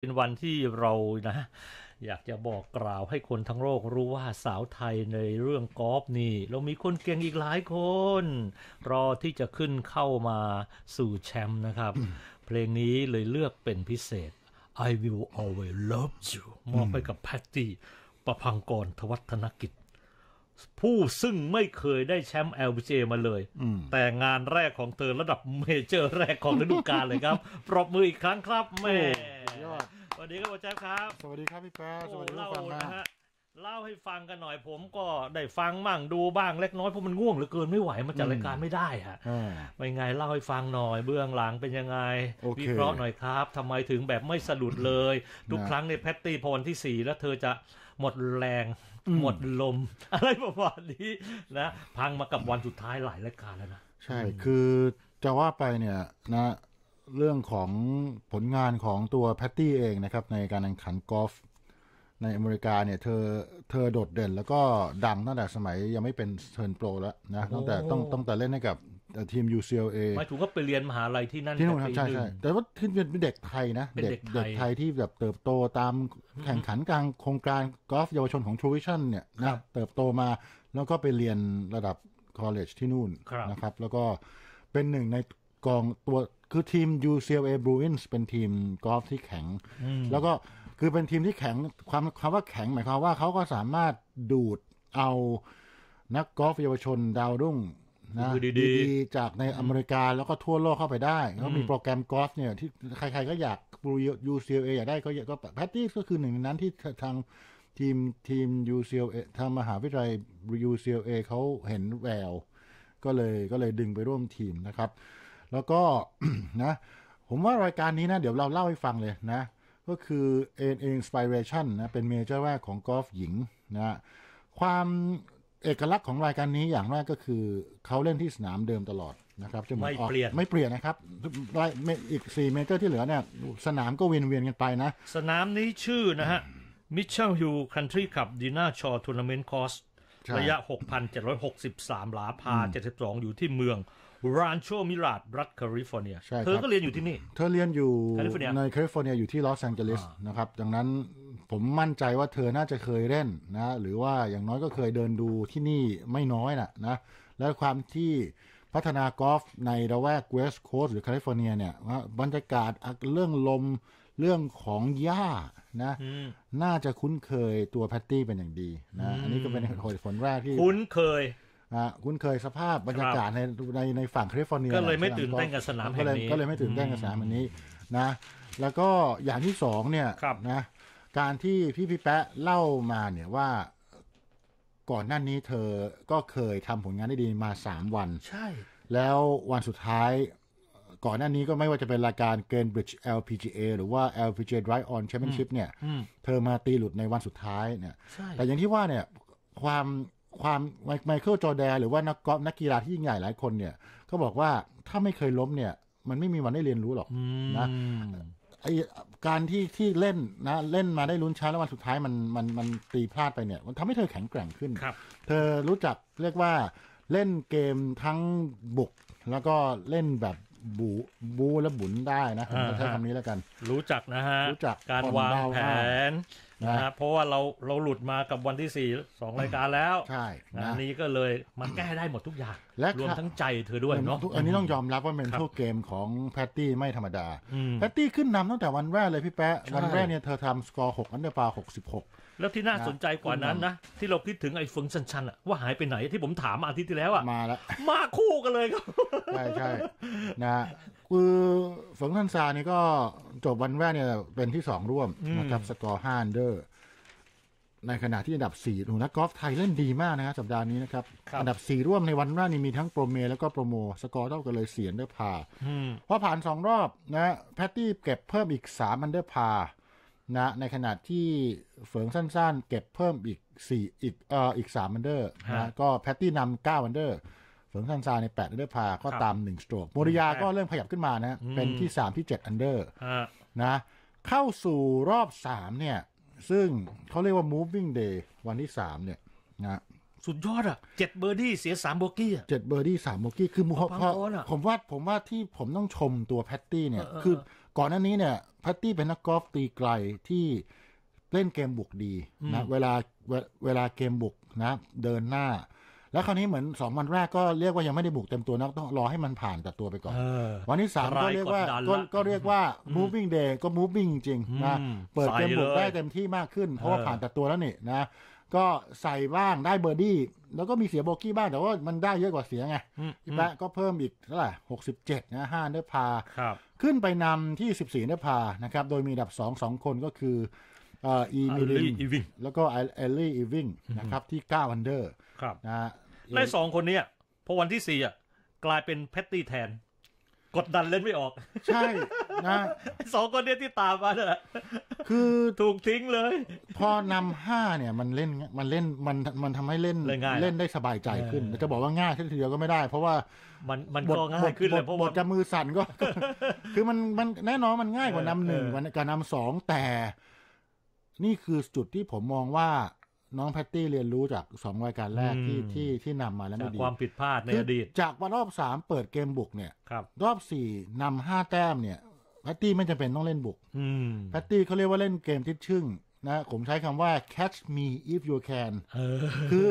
เป็นวันที่เรานะ อยากจะบอกกล่าวให้คนทั้งโลกรู้ว่าสาวไทยในเรื่องกอล์ฟนี่ เรามีคนเก่งอีกหลายคน รอที่จะขึ้นเข้ามาสู่แชมป์นะครับ เพลงนี้เลยเลือกเป็นพิเศษ I will always love you มอบให้กับแพตตี้ประพังกรทวัฒนกิจ ผู้ซึ่งไม่เคยได้แชมป์ l ีเจมาเลย แต่งานแรกของเธอ ระดับเมเจอร์ แรกของฤดูกาลเลยครับ ปรบมืออีกครั้งครับแม่ยอดสวัสดีครับโอแจ๊บครับสวัสดีครับพี่แป๊ะสวัสดีทนนะฮะเล่าให้ฟังกันหน่อยผม ก็ได้ฟังบ้างดูบ้างเล็กน้อยเพราะมันง่วงเหลือเกินไม่ไหวมันจัดรายการไม่ได้ฮะเป็นไงเล่าให้ฟังหน่อย เบื้องหลังเป็นยังไงวิเคราะห์หน่อยครับ ทำไมถึงแบบไม่สะดุดเลยทุกครั้งในแพตตี้พลที่สี่แล้วเธอจะหมดแรงหมดลม อะไรประมาณนี้นะ พังมากับวันสุดท้ายหลายรายการแล้วนะใช่คือจะว่าไปเนี่ยนะเรื่องของผลงานของตัวแพตตี้เองนะครับ ในการแข่งขันกอล์ฟในอเมริกาเนี่ยเธอเธอโดดเด่น แล้วก็ดังตั้งแต่สมัยยังไม่เป็นเทิร์นโปรแล้วนะตั้งแต่ต้องตั้งแต่เล่นให้กับทีม UCLA หมายถึงก็ไปเรียนมหาลัยที่นั่นที่นู่นใช่ใช่แต่ว่าที่เป็นเด็กไทยนะเด็กเด็กไทยที่แบบเติบโตตามแข่งขันกลางโครงการกอล์ฟเยาวชนของทรูวิชั่นเนี่ยนะเติบโตมาแล้วก็ไปเรียนระดับคอลเลจที่นู่นนะครับ แล้วก็เป็นหนึ่งในกองตัวคือทีม UCLA Bruins เป็นทีมกอล์ฟที่แข็ง แล้วก็คือเป็นทีมที่แข็ง ความคำว่าแข็งหมายความว่าเขาก็สามารถดูด เอา นักกอล์ฟเยาวชนดาวรุ่งนะดีๆจากในอเมริกาแล้วก็ทั่วโลกเข้าไปได้เขามีโปรแกรมกอล์ฟเนี่ยที่ใครๆก็อยาก UCLA อยากได้ก็อยากก็แพตตี้ก็คือหนึ่งในนั้นที่ทางทีมทีม UCLA ทางมหาวิทยาลัย UCLA เขาเห็นแวว ก็เลยก็เลยดึงไปร่วมทีมนะครับแล้วก็นะผมว่ารายการนี้นะ เดี๋ยวเราเล่าให้ฟังเลยนะ ก็คือเอ็นเอ็นสปิเรชันนะเป็นเมเจอร์แรกของกอล์ฟหญิงนะความเอกลักษณ์ของรายการนี้อย่างแรกก็คือเขาเล่นที่สนามเดิมตลอดนะครับจะไม่เปลี่ยน ไม่เปลี่ยนนะครับ อีกสี่เมอร์ที่เหลือเนี่ยสนามก็เวียนเวียนกันไปนะ สนามนี้ชื่อนะฮะมิชชั่นฮิลคันทรีคับดีน่าชอทัวร์นาเมนต์คอสระยะ 6,763 หลาพา 72 อยู่ที่เมืองรันโชมิราดรัฐแคลิฟอร์เนียใช่เธอก็เรียนอยู่ที่นี่ เธอเรียนอยู่ในแคลิฟอร์เนียอยู่ที่ลอสแองเจลิสนะครับดังนั้นผมมั่นใจว่าเธอน่าจะเคยเล่นนะหรือว่าอย่างน้อยก็เคยเดินดูที่นี่ไม่น้อยนะนะและความที่พัฒนากอล์ฟในระแวกเวสต์โคสต์หรือแคลิฟอร์เนียเนี่ยบรรยากาศเรื่องลมเรื่องของหญ้านะน่าจะคุ้นเคยตัวแพตตี้เป็นอย่างดีนะอันนี้ก็เป็นเหตุผลแรกที่ คุ้นเคยคุ้นเคยสภาพบรรยากาศในในในฝั่งแคลิฟอร์เนียก็เลยไม่ตื่นเต้นกับสนามแห่งนี้ก็เลยไม่ตื่นเต้นกับสนามแห่งนี้นะแล้วก็อย่างที่สองเนี่ยนะการที่พี่พี่แปะเล่ามาเนี่ยว่าก่อนหน้านี้เธอก็เคยทำผลงานได้ดีมาสามวัน ใช่ แล้ววันสุดท้าย ก่อนหน้านี้ก็ไม่ว่าจะเป็นรายการก a m b r i d g e LPGA หรือว่า LPGA Drive On Championship เนี่ยเธอมาตีหลุดในวันสุดท้ายเนี่ย แต่อย่างที่ว่าเนี่ยความความไมเคิลจอแดนหรือว่านักกอล์ฟนักกีฬาที่ยิ่งใหญ่หลายคนเนี่ย ก็บอกว่าถ้าไม่เคยล้มเนี่ย มันไม่มีวันได้เรียนรู้หรอกนะไอการที่ที่เล่นนะเล่นมาได้ลุ้นช้าแล้ววันสุดท้ายมันมันมันตีพลาดไปเนี่ย มันทำให้เธอแข็งแกร่งขึ้น เธอรู้จักเรียกว่าเล่นเกมทั้งบุก แล้วก็เล่นแบบบูบูและบุนได้นะะใช้คำนี้แล้วกัน รู้จักนะฮะรู้จักการวางแผนนะฮะเพราะว่าเราเราหลุดมากับวันที่สี่สองรายการแล้วใช่นะนนี้ก็เลยมันแก้ได้หมดทุกอย่างและรวมทั้งใจเธอด้วยเนาะอันนี้ต้องยอมรับว่าเป็นทุกเกมของแพตตี้ไม่ธรรมดา แพตตี้ขึ้นนำตั้งแต่วันแรกเลยพี่แป๊ะวันแรกเนี่ยเธอทำสกอร์หกอันเดอร์ปาหกสิบหกแล้วที่น่าสนใจกว่านั้นนะที่เราคิดถึงไอ้เฟิงชันชันอะว่าหายไปไหนที่ผมถามอาทิตย์ที่แล้วอะมาแล้ว มาคู่กันเลยครับใช่ใช่นะ คือเฟิงชันซานี่ก็จบวันแรกเนี่ยเป็นที่สองร่วมนะครับสกอร์ห้าเดอร์ในขณะที่อันดับสี่หนูนักกอล์ฟไทยเล่นดีมากนะครับสัปดาห์นี้นะครับอันดับสี่ร่วมในวันแรกนี่มีทั้งโปรเมแล้วก็โปรโมสกอร์เท่ากันเลยเสียนเดอร์พาพะผ่านสองรอบนะ แพตตี้เก็บเพิ่มอีกมอันเดอร์พานะในขณะที่เฟิงสั้น ๆ เก็บเพิ่มอีกสี่อีกเอ่ออีกสามอันเดอร์นะก็แพตตี้นำเก้าอันเดอร์เฟิงสั้นๆในแปดอันเดอร์พาก็ตามหนึ่งสโตรกโมริยาก็เริ่มขยับขึ้นมานะเป็นที่สามที่เจ็ดอันเดอร์นะเข้าสู่รอบสามเนี่ย ซึ่งเขาเรียกว่า moving day วันที่สามเนี่ยนะสุดยอดอ่ะเจ็ดเบอร์ดี้เสียสามโบกี้อ่ะเจ็ดเบอร์ดี้สามโบกี้คือมูพอผมว่าผมว่าที่ผมต้องชมตัวแพตตี้เนี่ย คือก่อนหน้านี้เนี่ยพัตตี้เป็นนักกอล์ฟตีไกลที่เล่นเกมบุกดีนะเวลาเวลาเกมบุกนะ เดินหน้า แล้วคราวนี้เหมือนสองวันแรกก็เรียกว่ายังไม่ได้บุกเต็มตัวนักต้องรอให้มันผ่านแต่ตัวไปก่อนวันที่สามก็เรียกว่าก็เรียกว่า moving day ก็ moving จริงนะเปิดเกมบุกได้เต็มที่มากขึ้นเพราะว่าผ่านแต่ตัวแล้วนี่นะก็ใส่บ้างได้เบอร์ดี้แล้วก็มีเสียโบกี้บ้าง แต่ว่ามันได้เยอะกว่าเสียไงแปะก็เพิ่มอีกเท่าไหร่หกสิบเจ็ดนะห้าเนื้อพาขึ้นไปนำที่ 14นภานะครับ โดยมีดับ 2 2 คนก็คืออีมิลินแล้วก็เอลลี่อีวิง นะครับที่ 9 อันเดอร์ ครับนะและสองคนนี้พอวันที่4อ่ะกลายเป็นแพตตี้แทนกดดันเล่นไม่ออก ใช่นะสองคนเนี้ยที่ตามมาเนี่ยคือถูกทิ้งเลย พอนำห้าเนี่ยมันเล่นมันเล่นมันมันทำให้เล่นเล่นง่ายเล่นได้สบายใจขึ้นจะบอกว่าง่ายทีเดียวก็ไม่ได้ เพราะว่ามันมันก็ง่ายขึ้นเลยเพราะ่าจะมือสั่นก็ คือมันมัน แน่นอนมันง่ายกว่านำหนึ่งกว่านำสองแต่ นี่คือจุดที่ผมมองว่าน้องแพตตี้เรียนรู้จากสองรายการแรกที่ที่ที่นำมาแล้วไม่ดีความผิดพลาดในอดีตจากวันรอบสามเปิดเกมบุกเนี่ยครับรอบสี่นำห้าแต้มเนี่ยแพตตี้ไม่จำเป็นต้องเล่นบุกแพตตี้เขาเรียกว่าเล่นเกมทิดชึ่ง นะ ผมใช้คำว่า catch me if you can คือ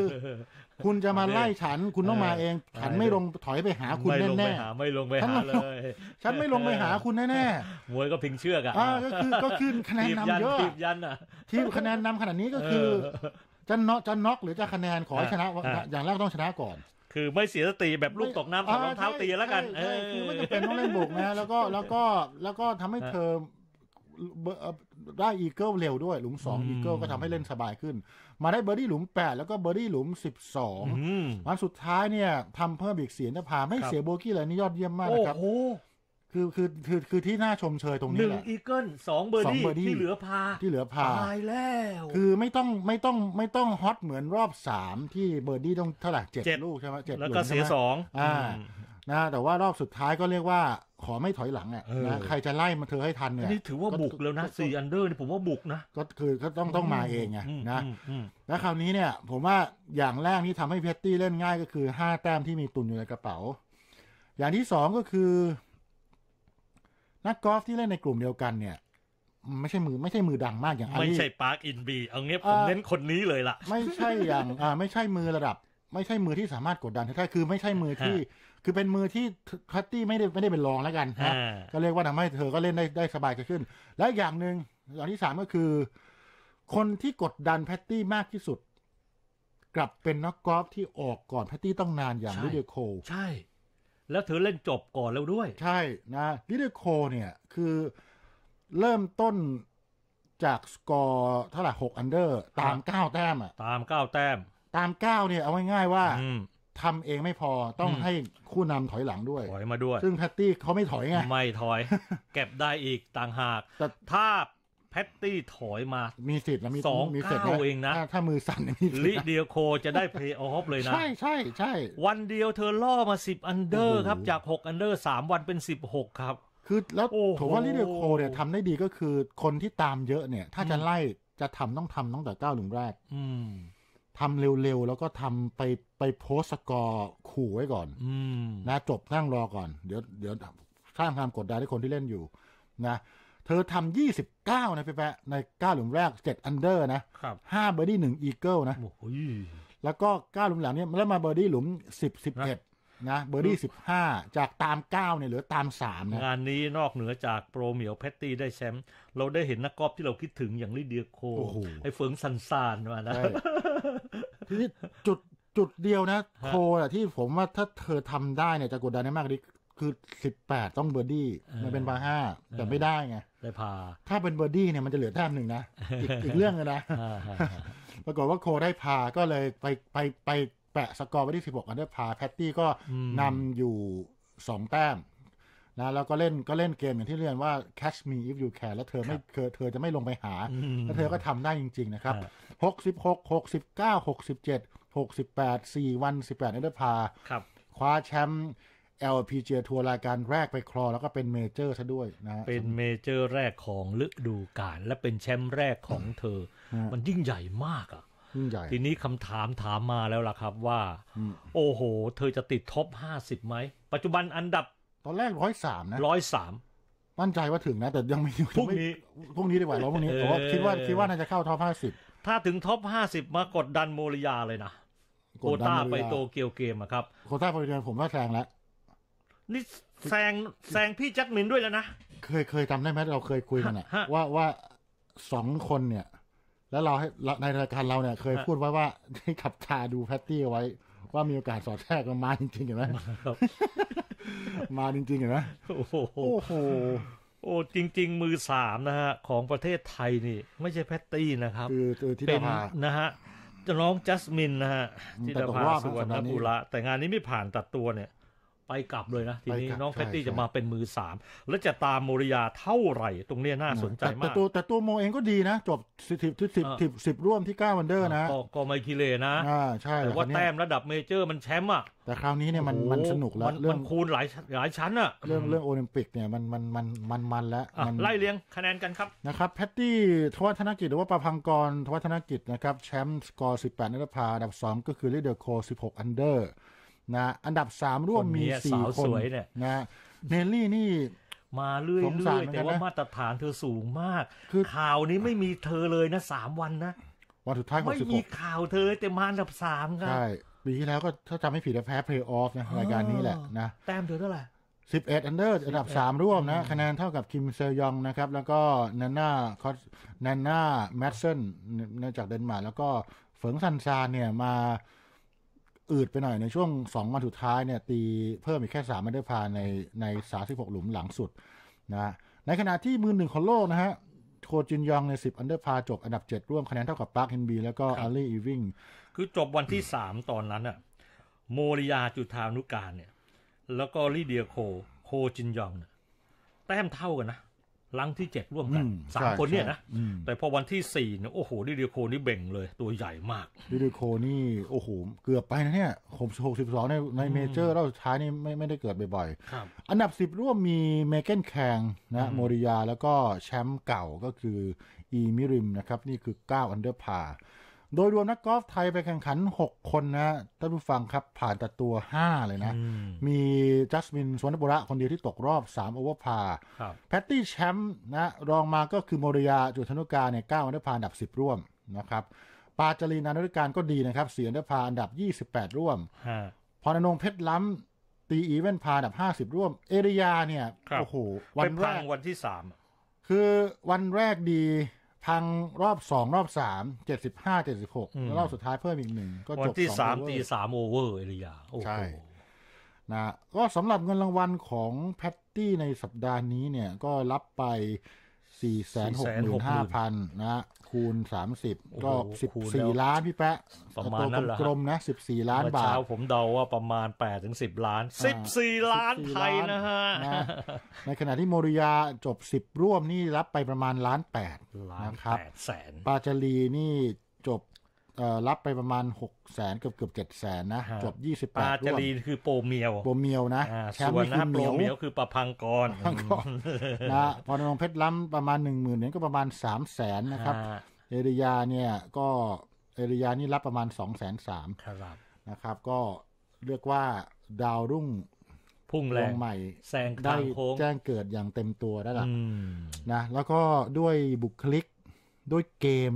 คุณจะมาไล่ฉัน คุณต้องมาเอง ฉันไม่ลงถอยไปหาคุณแน่แน่ไม่ลงไปหาเลย ฉันไม่ลงไปหาคุณแน่แน่มวยก็พิงเชือกอ่ะก็คือก็ขึ้นคะแนนนำเยอะทีมคะแนนนำขนาดนี้ก็คือจะน็อกจะน็อกหรือจะคะแนนขอชนะ อย่างแรกต้องชนะก่อน คือไม่เสียสติแบบลูกตกน้ำถอดรองเท้าตีแล้วกันคือไม่จำเป็นต้องเล่นบุกนะแล้วก็แล้วก็แล้วก็ทำให้เธอได้อีเกิลเร็วด้วยหลุมสองอีเกิลก็ทำให้เล่นสบายขึ้น มาได้เบอร์ดี้หลุมแปดแล้วก็เบอร์ดี้หลุมสิบสองวันสุดท้ายเนี่ยทำเพิ่มอีกเสียนพาไม่เสียโบกี้เลยนี่ยอดเยี่ยมมากนะครับคือคือคือคือที่น่าชมเชยตรงนี้แหละหนึ่งอีเกิลสองเบอร์ดี้ที่เหลือพาที่เหลือพาตายแล้ว คือไม่ต้องไม่ต้องไม่ต้องฮอตเหมือนรอบสามที่เบอร์ดี้ต้องเท่าไหร่เจ็ดลูกใช่ไหมเจ็ดแล้วก็เสียสองอ่า นะ แต่ว่ารอบสุดท้ายก็เรียกว่า ขอไม่ถอยหลังอ่ะนะใครจะไล่มาเธอให้ทันเนี่ยนี่ถือว่าบุกแล้วนะสี่อันเดอร์นี่ผมว่าบุกนะ ก็คือก็ต้องต้องมาเองไงนะแล้วคราวนี้เนี่ย ผมว่าอย่างแรกที่ทำให้เพตตี้เล่นง่าย ก็คือห้าแต้มที่มีตุนอยู่ในกระเป๋า อย่างที่สองก็คือนักกอล์ฟที่เล่นในกลุ่มเดียวกันเนี่ย ไม่ใช่มือไม่ใช่มือดังมากอย่างไม่ใช่ปาร์คอินบีเอาเงี้ยผมเน้นคนนี้เลยล่ะ ไม่ใช่อย่างอ่า ไม่ใช่มือระดับ ไม่ใช่มือที่สามารถกดดันได้คือ ไม่ใช่มือที่ คือเป็นมือที่คัตตี้ไม่ได้ไม่ได้เป็นรองแล้วกันนะก็เรียกว่าทำให้เธอก็เล่นได้ได้สบายขึ้น และอย่างหนึ่งอย่างที่สามก็คือ คนที่กดดันแพตตี้มากที่สุด กลับเป็นนักกอล์ฟที่ออกก่อนแพตตี้ต้องนานอย่างลูเดโคใช่แล้วเธอเล่นจบก่อนแล้วด้วย ใช่นะลิเดโคเนี่ย คือเริ่มต้นจากสกอร์เท่าไหร่หกอันเดอร์ตามเก้าแต้มอ่ะตามเก้าแต้ม ตามเก้าเนี่ยเอาง่ายๆว่าทำเองไม่พอต้องให้คู่นำถอยหลังด้วย ถอยมาด้วย ซึ่งแพตตี้เขาไม่ถอยไง ไม่ถอยเก็บได้อีกต่างหาก แต่ถ้าแพตตี้ถอยมา มีสิทธิ์นะมีสองมีเก้าเองนะถ้ามือสั่นมีลิเดียโคจะได้เพย์ออฟเลยนะ ใช่ใช่ใช่วันเดียวเธอล่อมาสิบอันเดอร์ ครับ จากหกอันเดอร์สามวันเป็นสิบหกครับ คือแล้วผมว่าลิเดียโค เนี่ยทำได้ดีก็คือคนที่ตามเยอะเนี่ย ถ้าจะไล่จะทำต้องทำตั้งแต่เก้าหลุมแรกทำเร็ว ๆ แล้วก็ทำไปไปโพสสกอร์ขู่ไว้ก่อนนะจบนั่งรอก่อนเดี๋ยวเดี๋ยวสร้างความกดดันให้คนที่เล่นอยู่ นะเธอทำ29นะาในแปะใน9หลุมแรก7อันเดอร์นะ5เบอร์ดี้1อีเกิลนะแล้วก็9หลุมหลังเนี่ยแล้วมาเบอร์ดี้หลุม10 11นะเบอร์ดี้15 จากตาม9เนี่ยเหลือตาม3นะงานนี้นอกเหนือจากโปรเมียวแพตตี้ได้แชมป์เราได้เห็นนักกอล์ฟที่เราคิดถึงอย่างลิเดียโคไอ้เฟิงซันซานมานะที่จุดจุดเดียวนะโคอะที่ผมว่าถ้าเธอทำได้เนี่ยจะกดดันได้มากดิคือสิบแปดต้องเบอร์ดี้มันเป็นพาห้าแต่ไม่ได้ไงได้พา ถ้าเป็นเบอร์ดี้เนี่ย มันจะเหลือแต้มหนึ่งนะอีกเรื่องเลยนะปรากฏว่าโคได้พา ก็เลยไปไปไปแปะสกอร์ไว้ที่สิบหกอันได้พาแพตตี้ก็นำอยู่สองแต้มนะแล้วก็เล่นก็เล่นเกมอย่างที่เรียนว่า catch me if you c a r e แล้วเธอไม่เธอเธอจะไม่ลงไปหา แล้วเธอก็ทำได้จริงๆนะครับหหหหหกกกกกกสสสิิิบบบเเ้าจ็ดสิบแปดสี่วันสิบนปดอด้พาคว้าแชมป์ LPGA ทัวร์รายการแรกไปครอแล้วก็เป็นเมเจอร์ซะด้วยนะ เป็นเมเจอร์แรกของฤดูกาลและเป็นแชมป์แรกของเธอ มันยิ่งใหญ่มากอ่ะ ยิ่งใหญ่ ทีนี้คำถามถามมาแล้วล่ะครับ ว่า โอ้โห เธอจะติดท็อปห้าสิบไหม ปัจจุบันอันดับตอนแรกร้อยสามนะร้อยสามมั่นใจว่าถึงนะแต่ยังไม่พรุ่งนี้ พรุ่งนี้ดีกว่าเราพรุ่งนี้ แต่คิดว่าคิดว่าน่าจะเข้าท็อปห้าสิบถ้าถึงท็อปห้าสิบมากดดันโมริยาเลยนะ โคต้าไปโตเกียวเกมอะครับ โคต้าไปเดือนผมว่าแซงแล้วนี่แซงแซงพี่แจ็คมินด้วยแล้วนะ เคยเคยจำได้ไหมเราเคยคุยกันอะว่าว่าสองคนเนี่ย แล้วเราให้าในรายการเราเนี่ยเคยพูดไว้ว่าให้ขับตาดูแพตตี้ไว้ ว่ามีโอกาสสอดแทรกมาจริงๆเห็นไหมมาจริงๆเห็นไหมโอ้โหโอ้โหโอ้จริง ๆ มือสามนะฮะของประเทศไทยนี่ ไม่ใช่แพตตี้นะครับคือคือที่เป็ดานภานะฮะน้องจัสมินนะฮะที่ดาตกภาสุวรรณบุระแต่งานนี้ไม่ผ่านตัดตัวเนี่ยไปกลับเลยนะ ทีนี้น้องแพตตี้จะมาเป็นมือสามและจะตามโมริยาเท่าไหร่ ตรงนี้น่าสนใจมากแต่ตัวแต่ตัวโมเองก็ดีนะ จบสิบสิบสิบสิบร่วมที่ก้าวันเดอร์นะ ก็ไม่คิเลนะอ่าใช่แต่ว่าแต้มระดับเมเจอร์มันแชมป์อ่ะแต่คราวนี้เนี่ยมันมันสนุกแล้วเรื่องคูณหลายหลายชั้นอ่ะเรื่องเรื่องโอลิมปิกเนี่ยมันมันมันมันมันแล้ว ไล่เลี้ยงคะแนนกันครับนะครับแพตตี้ทวัฒนกิจหรือว่าประพังกรทวัฒนกิจนะครับแชมป์สกอร์สปดนัดพาอันดับงก็คือลิเดอร์โคสิบหกอันเดอร์นะอันดับสามร่วมมีสี่คนนะเนลลี่นี่มาเรื่อย ๆ แต่ว่ามาตรฐานเธอสูงมากคือข่าวนี้ไม่มีเธอเลยนะสามวันนะวันสุดท้ายของสิบหกไม่มีข่าวเธอแต่มาอันดับสามครับใช่ปีที่แล้วก็ถ้าจำไม่ผิดแพ้เพลย์ออฟนะรายการนี้แหละนะแต้มเธอเท่าไหร่สิบเอ็ดอันเดอร์ อันดับสามร่วมนะคะแนนเท่ากับคิมเซยองนะครับ แล้วก็นันนาคอสนันนาแมทเซนจากเดนมาร์กแล้วก็เฟิงซันซานเนี่ยมาอืดไปหน่อยในช่วง 2 วันสุดท้ายเนี่ยตีเพิ่มอีกแค่3ามอันเดอร์พาในในสาสิบหกหลุมหลังสุดนะในขณะที่มือหนึ่งของโลกนะฮะโค จินยองใน10 อันเดอร์พาจบอันดับ 7 ร่วม คะแนนเท่ากับปาร์คเฮนบี แล้วก็อารีอีวิงคือจบวันที่ 3 ตอนนั้นอะโมริยาจุธานุการเนี่ยแล้วก็ ลีเดียโคโคจินยองเนี่ยแต้มเท่ากันนะลังที่เจ็ดร่วมกันสามคนเนี่ยนะ แต่พอวันที่สี่เนี่ยโอ้โห ดิเดโคนี่เบ่งเลยตัวใหญ่มาก ดิเดโคนี่โอ้โหเกือบไปนะเนี่ยหกหกสิบสองในในเมเจอร์รอบสุดท้ายนี่ไม่ไม่ได้เกิดบ่อยๆอันดับสิบร่วมมีเมเกนแคงนะโมริยาแล้วก็แชมป์เก่าก็คืออีมิริมนะครับ นี่คือเก้าอันเดอร์พาโดยรวมนักกอล์ฟไทย ไปแข่งขัน 6 คนนะท่านผู้ฟังครับผ่านแต่ตัว 5 เลยนะ มีจัสมินสวนบุระคนเดียว ที่ตกรอบ 3 โอเวอร์พาแพตตี้แชมป์นะ รองมาก็คือโมริยา จุธนุกาเนี่ยก้วอันดับพาอันดับ 10 ร่วมนะครับ ปาจารีนานุริการก็ดีนะครับ เสียอันดับพาอันดับ 28 ร่วมพรนงเพชรล้ำตี อีเวนพาอันดับ 50 ร่วม เอริยาเนี่ยโอ้โหวันแรกวันที่3คือวันแรกดีพังรอบสองรอบสามเจ็ดสิบห้าเจ็ดสิบหกแล้วรอบสุดท้ายเพิ่มอีกหนึ่ง ก็จบที่สามตีสามโอเวอร์ เอริยาใช่นะก็สำหรับเงินรางวัลของแพตตี้ในสัปดาห์นี้เนี่ยก็รับไป 465,000นะคูณสามสิบก็สิบสี่ล้านพี่แปะประมาณนั้นเหรอกลมนะสิบสี่ล้านบาทเช้าผมเดาว่าประมาณแปดถึงสิบล้านสิบสี่ล้านไทยนะฮะ ในขณะที่โมริยาจบสิบร่วมนี่รับไปประมาณล้านแปดล้านแปดแสนปาจลีนี่จบรับไปประมาณ6กแสนเกือบเกือบเจ็ดแสนนะ จบยี่สิบแปดปาจารีคือโปเมียวโปเมียวนะแชมป์นี่คือเมียวเมียวคือประพังกรนะพัรนะพองเพชรล้ำประมาณหนึ่งหมื่นเนี่ยก็ประมาณสามแสนนะครับ เอริยาเนี่ยก็เอริยานี่รับประมาณสองแสนสามนะครับ ก็เรียกว่าดาวรุ่งพุ่งแรงใหม่แซงได้แจ้งเกิดอย่างเต็มตัวได้ละนะแล้วก็ด้วยบุคลิกด้วยเกม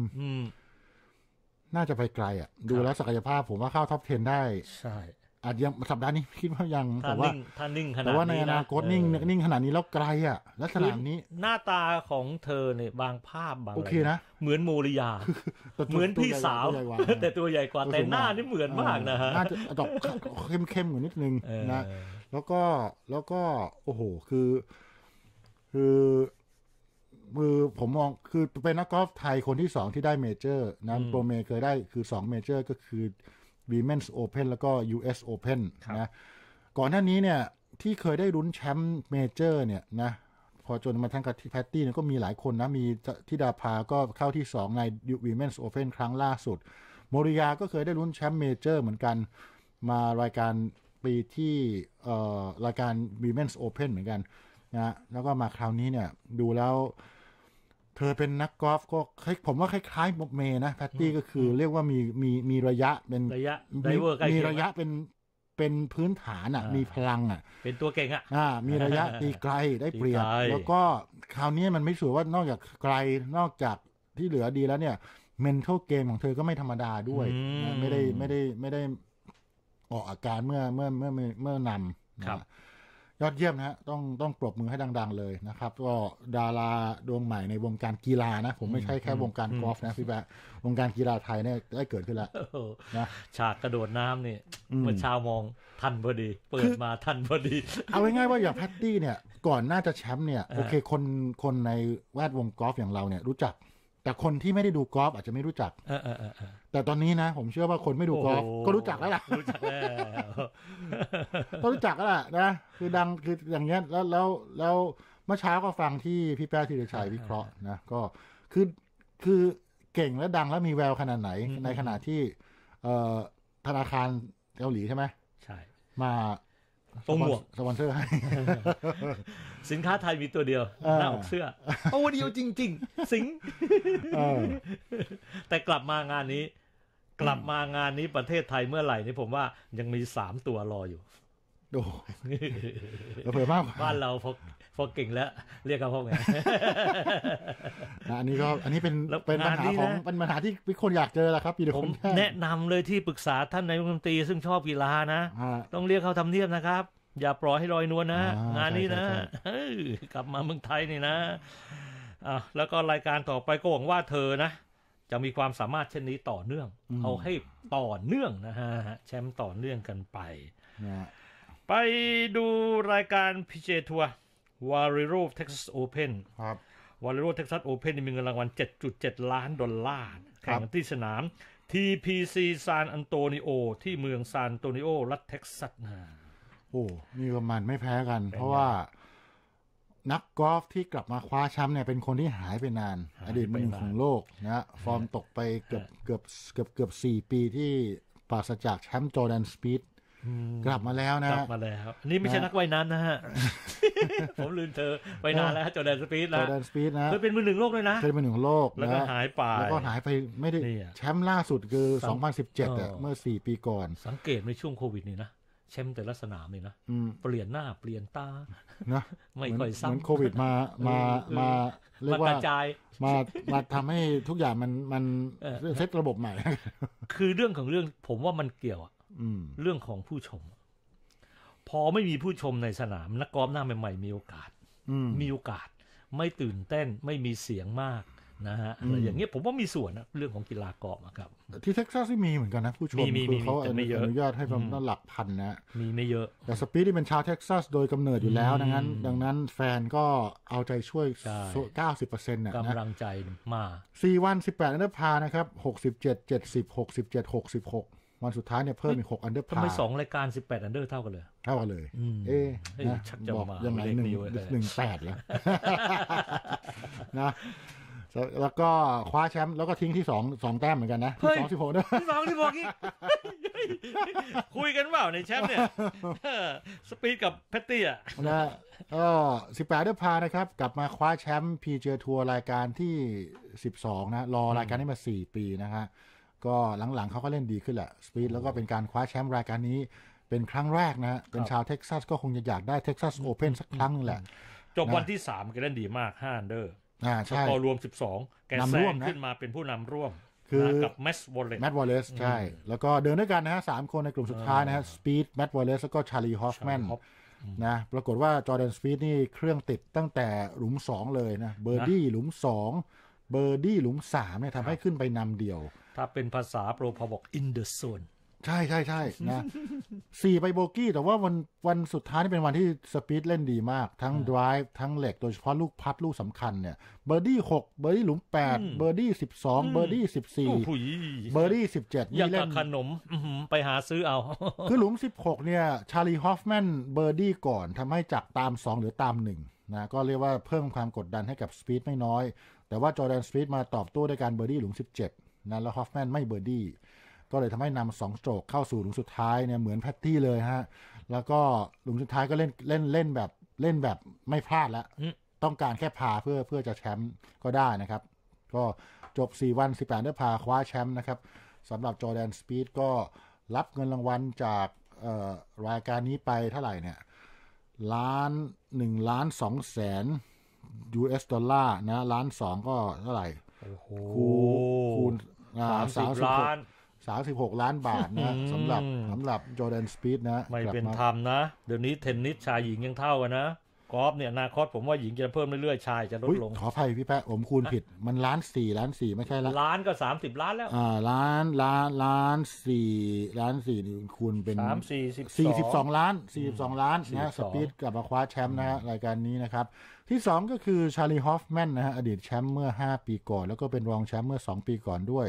น่าจะไปไกล อ่ะดูแลศักยภาพผมว่าเข้าท็อป10ได้ ใช่อาจยัง สัปดาห์นี้คิดว่ายังแต่ว่าถ้านิ่งขนาดนี้แต่ว่าในอนาคตนิ่งนิ่งขนาดนี้แล้วไกลอ่ะ แล้วสนามนี้ หน้าตาของเธอเนี่ยบางภาพ บางโอเคนะเหมือนโมริยา เหมือนพี่สาว แต่ตัวใหญ่กว่าแต่หน้านี่เหมือนมากนะฮะหน้าจะดอกเข้มๆกว่านิดนึงนะแล้วก็แล้วก็ โอ้โหคือ คือมือผมมองคือเป็นนักกอล์ฟไทยคนที่สองที่ได้เมเจอร์นะโปรเมเคยได้คือสองเมเจอร์ก็คือ Women's Open แล้วก็ US Open นะก่อนหน้านี้เนี่ยที่เคยได้รุ้นแชมป์เมเจอร์เนี่ยนะพอจนมาทั้งกับแพตตี้เนี่ยก็มีหลายคนนะมีทิดาภา ก็เข้าที่สองใน Women's Open ครั้งล่าสุดโมริยาก็เคยได้รุ้นแชมป์เมเจอร์เหมือนกันมารายการปีที่รายการ Women's Open เหมือนกันนะแล้วก็มาคราวนี้เนี่ยดูแล้วเธอเป็นนักกอล์ฟก็คผมว่าคล้ายๆมกเมนะแพตตี้ก็คือเรียกว่ามีมีมีระยะเป็นระยะมีระยะเป็นเป็นพื้นฐานอ่ะ มีพลังอ่ะ เป็นตัวเก่งอ่ะอ่า มีระยะตีไกลได้เปรียบแล้วก็คราวนี้มันไม่สวยว่านอกจากไกลนอกจากที่เหลือดีแล้วเนี่ยเมนเทลเกมของเธอก็ไม่ธรรมดาด้วย ไม่ได้ไม่ได้ไม่ได้ ออกอาการเมื่อเมื่อเมื่อเมื่อนำครับยอดเยี่ยมนะต้องต้องปรบมือให้ดัง ๆเลยนะครับ ก็ดาราดวงใหม่ในวงการกีฬานะ ผมไม่ใช่แค่วงการกอล์ฟนะพี่แบะวงการกีฬาไทยเนี่ยได้เกิดขึ้นแล้วนะฉากกระโดดน้ำนี่เมื่อเช้ามองทันพอดี เปิดมาทันพอดี เอาง่ายๆว่าอย่างแพตตี้เนี่ย ก่อนน่าจะแชมป์เนี่ยโอเคคนคนในแวดวงกอล์ฟอย่างเราเนี่ยรู้จักแต่คนที่ไม่ได้ดูกอล์ฟอาจจะไม่รู้จักเออเออแต่ตอนนี้นะ ผมเชื่อว่าคนไม่ดูกอล์ฟก็รู้จักแล้วล่ะรู้จักแล้วรู้จักแล้วล่ะนะ คือดังคืออย่างเงี้ยแล้วแล้วแล้วเมื่อเช้าก็ฟังที่พี่แป๊ะธีรชัยวิเคราะห์นะ ก็คือคือเก่งและดังและมีแววขนาดไหน ในขณะที่ เอ่อธนาคารเกาหลีใช่ไหมใช่ มาตงวสปอนเซอร์ให้สินค้าไทยมีตัวเดียว หน้าอกเสื้อตัวเดียวจริง ๆ สิง แต่กลับมางานนี้ กลับมางานนี้ประเทศไทยเมื่อไหร่นี่ผมว่า ยังมีสามตัวรออยู่โดเราเผื่อมากบ้านเราพอพอเก่งแล้ว เรียกเขาพวกไงอันนี้ก็ อันนี้เป็นเป็นปัญหาของเป็นปัญหาที่คนอยากเจอแลละครับปีเดผมแนะนำเลยที่ปรึกษาท่านนายกรัฐมนตรีซึ่งชอบกีฬานะต้องเรียกเขาทำเนียบนะครับอย่าปล่อยให้ลอยนวลนะ งานนี้นะกลับมาเมืองไทยนี่นะ แล้วก็รายการต่อไปก็หวังว่าเธอนะ จะมีความสามารถเช่นนี้ต่อเนื่อง เอาให้ต่อเนื่องนะฮะ แชมป์ต่อเนื่องกันไป ไปดูรายการพิเจทัวร์วาริโรเท็กซัสโอเพนครับวาริโรเท็กซัสโอเพนมีเงินรางวัล7.7 ล้านดอลลาร์ แข่งที่สนาม TPC ซานอันโตนิโอที่เมืองซานโตนิโอรัฐเท็กซัสนะโอ้นี่ประมาณไม่แพ้กัน เพราะว่านักกอล์ฟที่กลับมาคว้าแชมป์เนี่ยเป็นคนที่หายไปนาน อดีตมือหนึ่งของโลกนะฟอร์มตกไปเกือบเกือบเกือบเกือบสี่ปีที่ปราศจากแชมป์จอแดนสปีดกลับมาแล้วนะกลับมาแล้ว นี่ไม่ใช่นักว่ายน้ำนะฮะผมลืมเธอว่ายน้ำแล้วจอแดนสปีดนะ้จอแดนสปีดนะเคยเป็นมือหนึ่งโลกด้วยนะ เคยเป็นมือหนึ่งโลกแล้วก็หายไปแล้วก็หายไปไม่ได้ แชมป์ล่าสุดคือ2017สิบเมื่อสี่ปีก่อน สังเกตในช่วงโควิดนี่นะแชมป์แต่ละสนามเลยนะเปลี่ยนหน้า เปลี่ยนตานะ ไม่ค่อยซ้ำเหมือนโควิดมา มามาเรียกว่ากระจายมามาทำให้ทุกอย่างมันมันเซตระบบใหม่คือเรื่องของเรื่องผมว่ามันเกี่ยวอะเรื่องของผู้ชม พอไม่มีผู้ชมในสนามนักกอล์ฟหน้าใหม่ๆมีโอกาสมีโอกาส ไม่ตื่นเต้นไม่มีเสียงมากนะฮะอย่างเงี้ยผมว่ามีส่วนนะ เรื่องของกีฬากอล์ครับที่เท็กซัสที่มีเหมือนกันนะผู้ชม คือเขาอนุญาตให้ประมาณหลักพันนะ มีไม่เยอะ แต่สปีดที่เป็นชาวเท็กซัสโดยกำเนิดอยู่แล้วดังนั้น ดังนั้นแฟนก็เอาใจช่วย 90%้าสิบเปอร์เซ็นต์นะกำลังใจมาสี่วันสิบแปดอันเดอร์พานะครับหกสิบเจ็ดเจ็ดสิบหกสิบเจ็ดหกสิบหกวันสุดท้ายเนี่ยเพิ่มอีกหกอันเดอร์พาทำไมสองรายการสิบแปดอันเดอร์เท่ากันเลย เท่ากันเลยเอ๊ะบอกยังไงหนึ่งหนึ่งแปดแล้วนะแล้วก็คว้าแชมป์แล้วก็ทิ้งที่สองสองแต้มเหมือนกันนะที่สองสิบหกด้วยที่สองสิบหกอีกคุยกันเปล่าในแชมป์เนี่ยสปีดกับแพตตี้อ่ะนะก็สิบแปดเดือพานะครับ กลับมาคว้าแชมป์พีเจทัวร์รายการที่สิบสองนะ รอรายการนี้มาสี่ปีนะฮะก็หลังๆเขาก็เล่นดีขึ้นแหละสปีดแล้วก็เป็นการคว้าแชมป์รายการนี้เป็นครั้งแรกนะเป็นชาวเท็กซัส ก็คงจะอยากได้เท็กซัสโอเพ่นสักครั้งแหละ จบวันที่สามก็เล่นดีมากห้าอันเดอร์อ่าใช่กอรวม 12 แกแซนำร่วงนะขึ้นมาเป็นผู้นำร่วมคือกับแมสวอลเลสแมสวอลเลสใช่ แล้วก็เดินด้วยกันนะฮะสามคนในกลุ่มสุดท้ายนะฮะสปีดแมสวอลเลสแล้วก็ชาลีฮอฟแมนนะปรากฏว่าจอร์แดนสปีดนี่เครื่องติดตั้งแต่หลุม 2 เลยนะเบอร์ดี้หลุม2เบอร์ดี้หลุม3เนี่ยทำให้ขึ้นไปนำเดียว ถ้าเป็นภาษาโปรพอบอกอินเดอร์โซนใช่ใช่ใช่นะสี่ไปโบกี้ แต่ว่าวันวันสุดท้ายนี่เป็นวันที่สปีดเล่นดีมาก ทั้งดรายทั้งเหล็กโดยเฉพาะลูกพัดลูกสำคัญเนี่ยเบอร์ดี้หกเบอร์ดี้หลุมแปดเบอร์ดี้สิบสองเบอร์ดี้สิบสี่เบอร์ดี้สิบเจ็ดนี่เล่นขนมไปหาซื้อเอา คือหลุมสิบหกเนี่ยชาลีฮอฟแมนเบอร์ดี้ก่อนทำให้จากตามสองหรือตามหนึ่งนะก็เรียกว่าเพิ่มความกดดันให้กับสปีดไม่น้อย แต่ว่าจอแดนสปีดมาตอบโต้ด้วยการเบอร์ดี้หลุมสิบเจ็ดนะแล้วฮอฟแมนไม่เบอร์ดี้ก็เลยทำให้นำสองโจกเข้าสู่หลุมสุดท้ายเนี่ยเหมือนแพตตี้เลยฮะ แล้วก็หลุมสุดท้ายก็เล่นเล่นเล่นแบบเล่นแบบไม่พลาดแล้ว ต้องการแค่พาเพื่อเพื่อจะแชมป์ก็ได้นะครับ ก็จบ 4 วัน 18เดือพาคว้าแชมป์นะครับสำหรับจอแดนสปีดก็รับเงินรางวัลจากรายการนี้ไปเท่าไหร่เนี่ยล้าน1ล้าน2แสน US ดอลลาร์นะล้านสองก็เท่าไหร่คูณสามสิบล้าน36 ล้านบาทนะสำหรับสำหรับจอแดนสปีดนะไม่เป็นธรรมนะ เดี๋ยวนี้เทนนิสชายหญิงยังเท่ากันนะ กอล์ฟเนี่ยนาคตผมว่าหญิงจะเพิ่มเรื่อยๆชาย จะลดลงขออภัยพี่แป๊ะผมคูณผิดมันล้านสี่ล้านสี่ไม่ใช่ละล้านก็สามสิบล้านแล้วอ่าล้านล้านล้านสี่ล้านสี่คูณเป็นสามสี่สิบสี่สิบสองล้านสี่สิบสองล้านนะสปีดกลับมาคว้าแชมป์นะฮะรายการนี้นะครับ ที่สองก็คือชาลีฮอฟแมนนะฮะอดีตแชมป์เมื่อห้าปีก่อน แล้วก็เป็นรองแชมป์เมื่อสองปีก่อนด้วย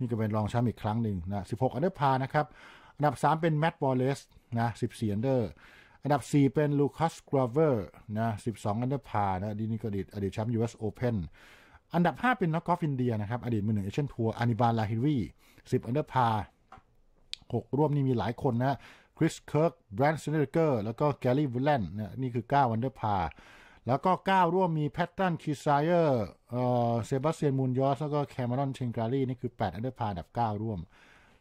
นี่ก็เป็นรองแชมป์อีกครั้งหนึ่งนะ 16 อันเดอร์พานะครับ อันดับ 3 เป็นแมตต์บอลเลสนะ 14อันเดอร์อันดับ 4 เป็นลูคัสกราเวอร์นะ12อันเดอร์พานะ ดีนี่ก็อดีตอดีตแชมป์ US Open อันดับ 5 เป็นนักกอล์ฟอินเดียนะครับ อดีตมือหนึ่งเอเชียนทัวร์ อานิบาลลาฮิรี10 อันเดอร์พา6ร่วมนี่มีหลายคนนะ คริสเคิร์ก แบรนด์เซนเดอร์เกอร์ แล้วก็แกลลี่วูลเลนนะ นี่คือ 9 อันเดอร์พาร์แล้วก็ 9 ร่วมมีแพตตันคิซายเออร์เซบาสเตียนมูนยอสแล้วก็แคมรอนเชงการีนี่คือ 8 อันเดอร์พาดับ 9 ร่วม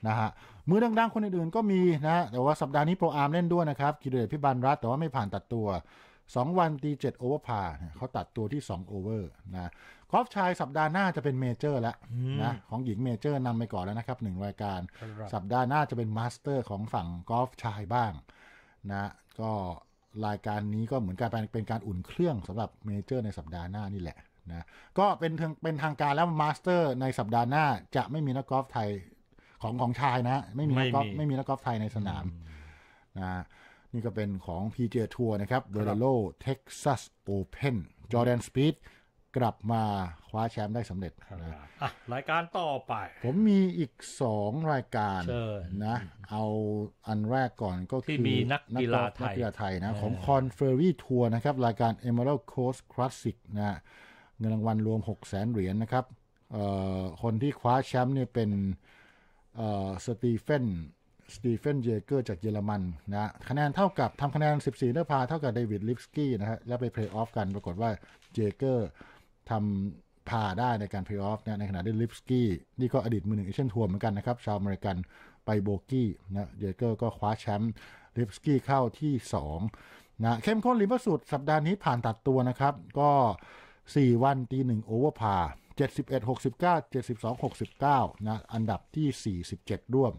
นะฮะมือดังๆ คนอื่นๆ ก็มีนะแต่ว่าสัปดาห์นี้โปรอาร์มเล่นด้วยนะครับกิเดสพิบันรัตแต่ว่าไม่ผ่านตัดตัว 2 วันตี 7 โอเวอร์พาเขาตัดตัวที่2โอเวอร์นะกอล์ฟชายสัปดาห์หน้าจะเป็นเมเจอร์แล้วนะของหญิงเมเจอร์นำไปก่อนแล้วนะครับหนึ่งรายการ สัปดาห์หน้าจะเป็นมาสเตอร์ ของฝั่งกอล์ฟชายบ้างนะ ก็รายการนี้ก็เหมือนการเป็นการอุ่นเครื่องสำหรับเมเจอร์ในสัปดาห์หน้านี่แหละนะก็เป็นเป็นทางการแล้วมาสเตอร์ในสัปดาห์หน้า จะไม่มีนักกอล์ฟไทยของของชายนะ ไม่มีนักกอล์ฟไม่มีนักกอล์ฟไทยในสนามนะนี่ก็เป็นของ PGA Tour นะครับเบรโลเท็กซัสโอเพนจอร์แดนสปีดกลับมาคว้าแชมป์ได้สำเร็จนะอ่ะรายการต่อไป ผมมีอีกสองรายการนะ เอาอันแรกก่อนก็คือ ที่มีนักกีฬาไทยนไทยนะของคอนเฟอร์รี่ทัวร์นะครับรายการ Emerald Coast Classic นะเงินรางวัลรวม6 0แสนเหรียญนนะครับคนที่คว้าแชมป์เนี่ยเป็นสตีเฟน สตีเฟนเยเกอร์จากเยอรมันนะคะแนนเท่ากับทำคะแนน 14เนื้อพาเท่ากับเดวิดลิฟสกี้นะฮะแล้วไปเพลย์ออฟกันปรากฏว่าเยเกอร์ทำพาได้ในการเพลย์ออฟนะในขณะที่ลิฟสกี้ นี่ก็อดีตมือหนึ่งเอเชียนทัวร์เหมือนกันนะครับ ชาวอเมริกันไปโบกี้นะเยเกอร์ก็คว้าแชมป์ลิฟสกี้เข้าที่2นะเข้มข้นลิมสุดสัปดาห์นี้ผ่านตัดตัวนะครับ ก็ 4 วันตี1โอเวอร์พา 71 69 72 69นะอันดับที่ 47 ร่วม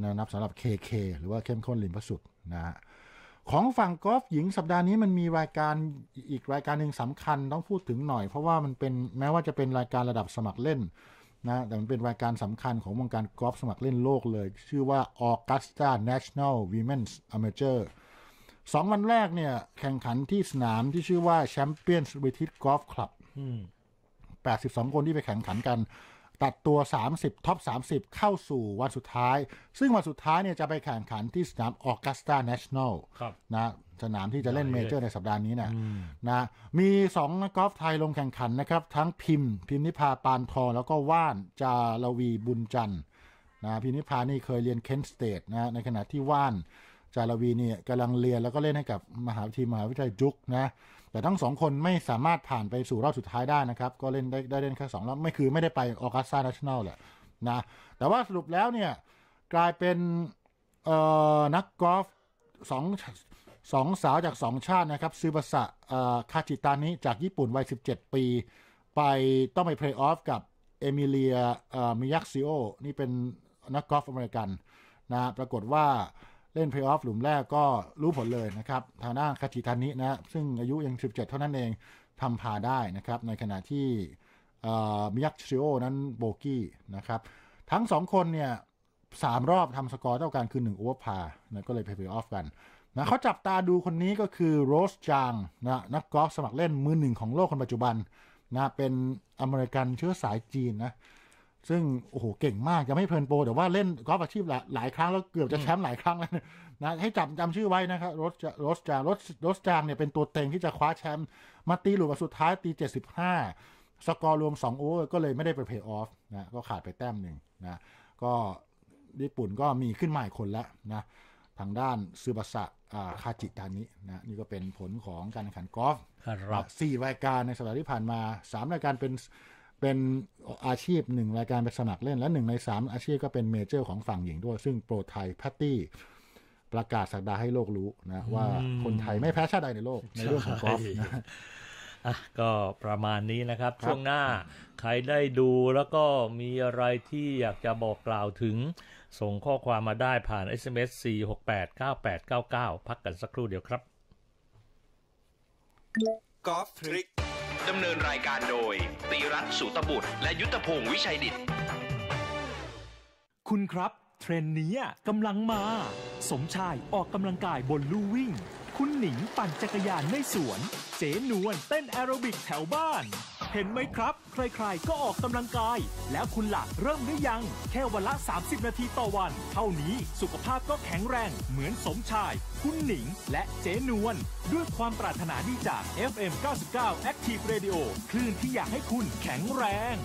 นะนับสำหรับ KK หรือว่าเข้มข้นลิมพสุดนะของฝั่งกอล์ฟหญิงสัปดาห์นี้มันมีรายการอีกรายการหนึ่งสำคัญต้องพูดถึงหน่อย เพราะว่ามันเป็นแม้ว่าจะเป็นรายการระดับสมัครเล่น นะ แต่มันเป็นรายการสำคัญของวงการกอล์ฟสมัครเล่นโลกเลย ชื่อว่า Augusta National Women's Amateur สองวันแรกเนี่ยแข่งขันที่สนามที่ชื่อว่า Champions อ r ์ t คลั Golf Club 82 คนที่ไปแข่งขันกันตัดตัว 30 ท็อป 30 เข้าสู่วันสุดท้าย ซึ่งวันสุดท้ายเนี่ยจะไปแข่งขันที่สนามออกัสตาเนชั่นแนลนะ สนามที่จะเล่นเมเจอร์ ในสัปดาห์นี้นะนะ มี2นักกอล์ฟไทยลงแข่งขันนะครับ ทั้งพิมพิมนิพาปานทองแล้วก็ว่าน จารวีบุญจันทร์นะ พิมนิพานี่เคยเรียนเคนสเตทนะในขณะที่ว่าน จารวีเนี่ยกำลังเรียนแล้วก็เล่นให้กับมหาวิทยาลัยมหาวิทยาลัยจุกนะแต่ทั้งสองคนไม่สามารถผ่านไปสู่รอบสุดท้ายได้นะครับ ก็เล่นได้ได้เล่นแค่สองรอบไม่คือไม่ได้ไปออกัสซาเนชั่นแนลแหละนะแต่ว่าสรุปแล้วเนี่ย กลายเป็นเออ่นักกอล์ฟสองสองสาวจากสองชาตินะครับซูบะสะคาจิตานิจากญี่ปุ่นวัย 17 ปี ไปต้องไปเพลย์ออฟกับเอมิเลียมิยักซิโอนี่เป็นนักกอล์ฟอเมริกัน นะ ปรากฏว่าเล่นเพลย์ออฟหลุมแรกก็รู้ผลเลยนะครับ ทางด้านคาชิทานินะซึ่งอายุยัง 17 เท่านั้นเองทำพาได้นะครับ ในขณะที่มิยักชิโอนั้นโบกี้นะครับ ทั้งสองคนเนี่ยสามรอบทำสกอร์เท่ากันคือ1โอเวอร์พานะก็เลยเพลย์ออฟกันนะเขาจับตาดูคนนี้ก็คือโรสจางนะนักกอล์ฟสมัครเล่นมือหนึ่งของโลกคนปัจจุบันนะเป็นอเมริกันเชื้อสายจีนนะซึ่งโอ้โหเก่งมากจะไม่เพลินโปรแต่ว่าเล่นกอล์ฟอาชีพหลายครั้งแล้วเกือบจะแชมป์หลายครั้งแล้วนะให้จำจำชื่อไว้นะครับรสจารสจารสรสจางเนี่ยเป็นตัวเต็งที่จะคว้าแชมป์มาตีหลุมสุดท้ายตี 75 สกอร์รวม 2 โอเวอร์ก็เลยไม่ได้ไปเพย์ออฟนะก็ขาดไปแต้มหนึ่งนะก็ ญี่ปุ่นก็มีขึ้นใหม่คนละนะ ทางด้านซูบัสะคาจิตานินะนี่ก็เป็นผลของการแข่งขันกอล์ฟสี่รายการในสัปดาห์ที่ผ่านมา3รายการเป็นเป็นอาชีพหนึ่งรายการไปสมัครเล่นและหนึ่งในสามอาชีพก็เป็นเมเจอร์ของฝั่งหญิงด้วย ซึ่งโปรไทยพัตตี้ประกาศสักดาให้โลกรู้นะ ว่าคนไทยไม่แพ้ชาติใดในโลก ในเรื่องของกอล์ฟนะก็ประมาณนี้นะครับ ช่วงหน้าใครได้ดูแล้วก็มีอะไรที่อยากจะบอกกล่าวถึงส่งข้อความมาได้ผ่าน SMS 4689899 พักกันสักครู่เดียวครับกอล์ฟทริกดำเนินรายการโดยตีรัตสุตบุตร และยุทธพงศ์วิชัยดิตคุณครับ เทรนนี้กำลังมา สมชายออกกำลังกายบนลู่วิ่ง คุณหนิงปั่นจักรยานในสวน เจนวนเต้นแอโรบิกแถวบ้านเห็นไหมครับ ใครๆ ก็ออกกำลังกาย แล้วคุณหลักเริ่มหรือยัง แค่วันละ 30 นาทีต่อวัน เท่านี้สุขภาพก็แข็งแรง เหมือนสมชาย คุณหนิงและเจนวนด้วยความปรารถนาดีจาก FM 99 Active Radio คลื่นที่อยากให้คุณแข็งแรง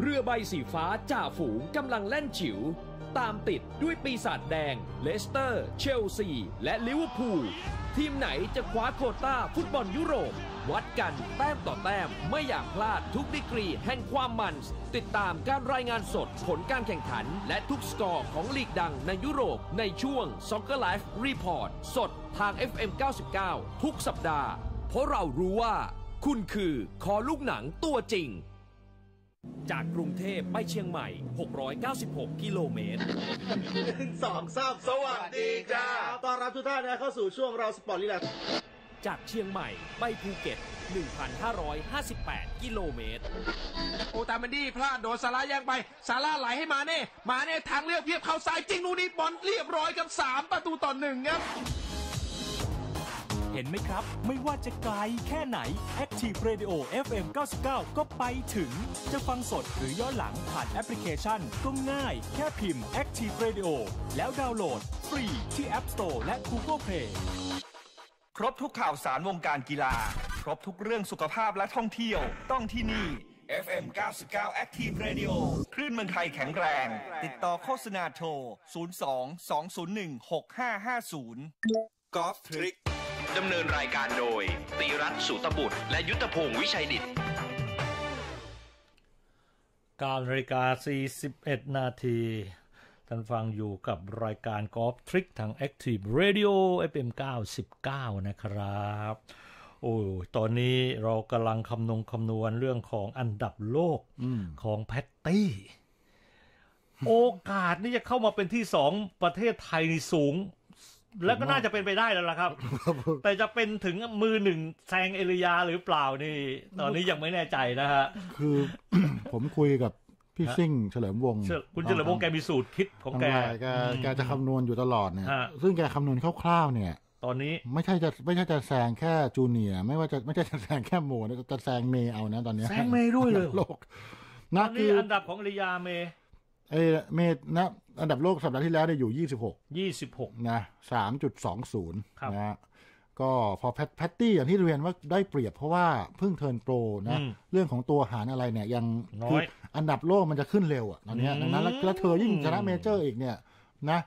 เรือใบสีฟ้า จ่าฝูงกำลังแล่นฉิว ตามติดด้วยปีศาจแดง เลสเตอร์ เชลซีและลิเวอร์พูลทีมไหนจะคว้าโคต้าฟุตบอลยุโรปวัดกันแต้มต่อแต้มไม่อยากพลาดทุกดีกรีแห่งความมัน ติดตามการรายงานสดผลการแข่งขัน และทุกสกอร์ของลีกดังในยุโรปในช่วง Soccer Life Report สดทาง FM 99ทุกสัปดาห์ เพราะเรารู้ว่า คุณคือคอลูกหนังตัวจริง จากกรุงเทพไปเชียงใหม่ 696กิโลเมตรสองสาบสวัสดีจ้าตอนรับทุกท่านนะเข้าสู่ช่วงเราสปอร์ตลีลาจากเชียงใหม่ไปภูเก็ต 1,558 กิโลเมตรโอตามันดี้พลาดโดนซาราแยงไปซาราไหลให้มาเน่มาเน่ทางเลือกเพียบเข้าซ้ายจริงนูนี้บอลเรียบร้อยกับ 3 ประตูต่อหนึ่งครับ เห็นไหมครับไม่ว่าจะไกลแค่ไหน Active Radio FM 99 ก็ไปถึงจะฟังสดหรือย้อนหลังผ่านแอปพลิเคชันก็ง่ายแค่พิมพ์ Active Radio แล้วดาวน์โหลดฟรีที่ App Store และ Google Play ครบทุกข่าวสารวงการกีฬาครบทุกเรื่องสุขภาพและท่องเที่ยว ต้องที่นี่ FM 99 Active Radio คลื่นเมืองไทยแข็งแรง ติดต่อโฆษณาโทร 02 201 6550กอล์ฟทริกดำเนินรายการโดยตีรัตสุตบุตรและยุทธพงศ์วิชัยดิต9นาฬิกา41 นาทีท่านฟังอยู่กับรายการกอล์ฟทริกทาง Active Radio FM 99นะครับ โอ้ตอนนี้เรากำลังคำนงคำนวณเรื่องของอันดับโลกอของแพตตี้ โอกาสนี่จะเข้ามาเป็นที่สองประเทศไทยสูง แล้วก็น่าจะเป็นไปได้แล้วล่ะครับ แต่จะเป็นถึงมือหนึ่งแซงเอริยาหรือเปล่านี่ ตอนนี้ยังไม่แน่ใจนะฮะคือผมคุยกับพี่ซิ่งเฉลิมวงคุณเฉลิมวงแกมีสูตรคิดของแกแกจะคำนวณอยู่ตลอดเนี่ย ซึ่งแกคำนวณคร่าวๆเนี่ย ตอนนี้ ไม่ใช่จะไม่ใช่จะแซงแค่จูเนียไม่ว่าจะไม่ใช่จะแซงแค่โมนะจะแซงเมย์เอานะตอนนี้แซงเมย์ด้วยเลยโลกนักคืออันดับของริยาเมย์เอเมย์นะอันดับโลกสัปดาห์ที่แล้วได้อยู่ยี่สิบหกยี่สิบหกนะสามจุดสองศูนย์นะก็พอแพตตี้อย่างที่เรียนว่าได้เปรียบเพราะว่า เพิ่งเทิร์นโปรนะ เรื่องของตัวหารอะไรเนี่ยยังคืออันดับโลกมันจะขึ้นเร็วอ่ะตอนนี้ดังนั้นแล้วเธอยิ่งชนะเมเจอร์อีกเนี่ย นะ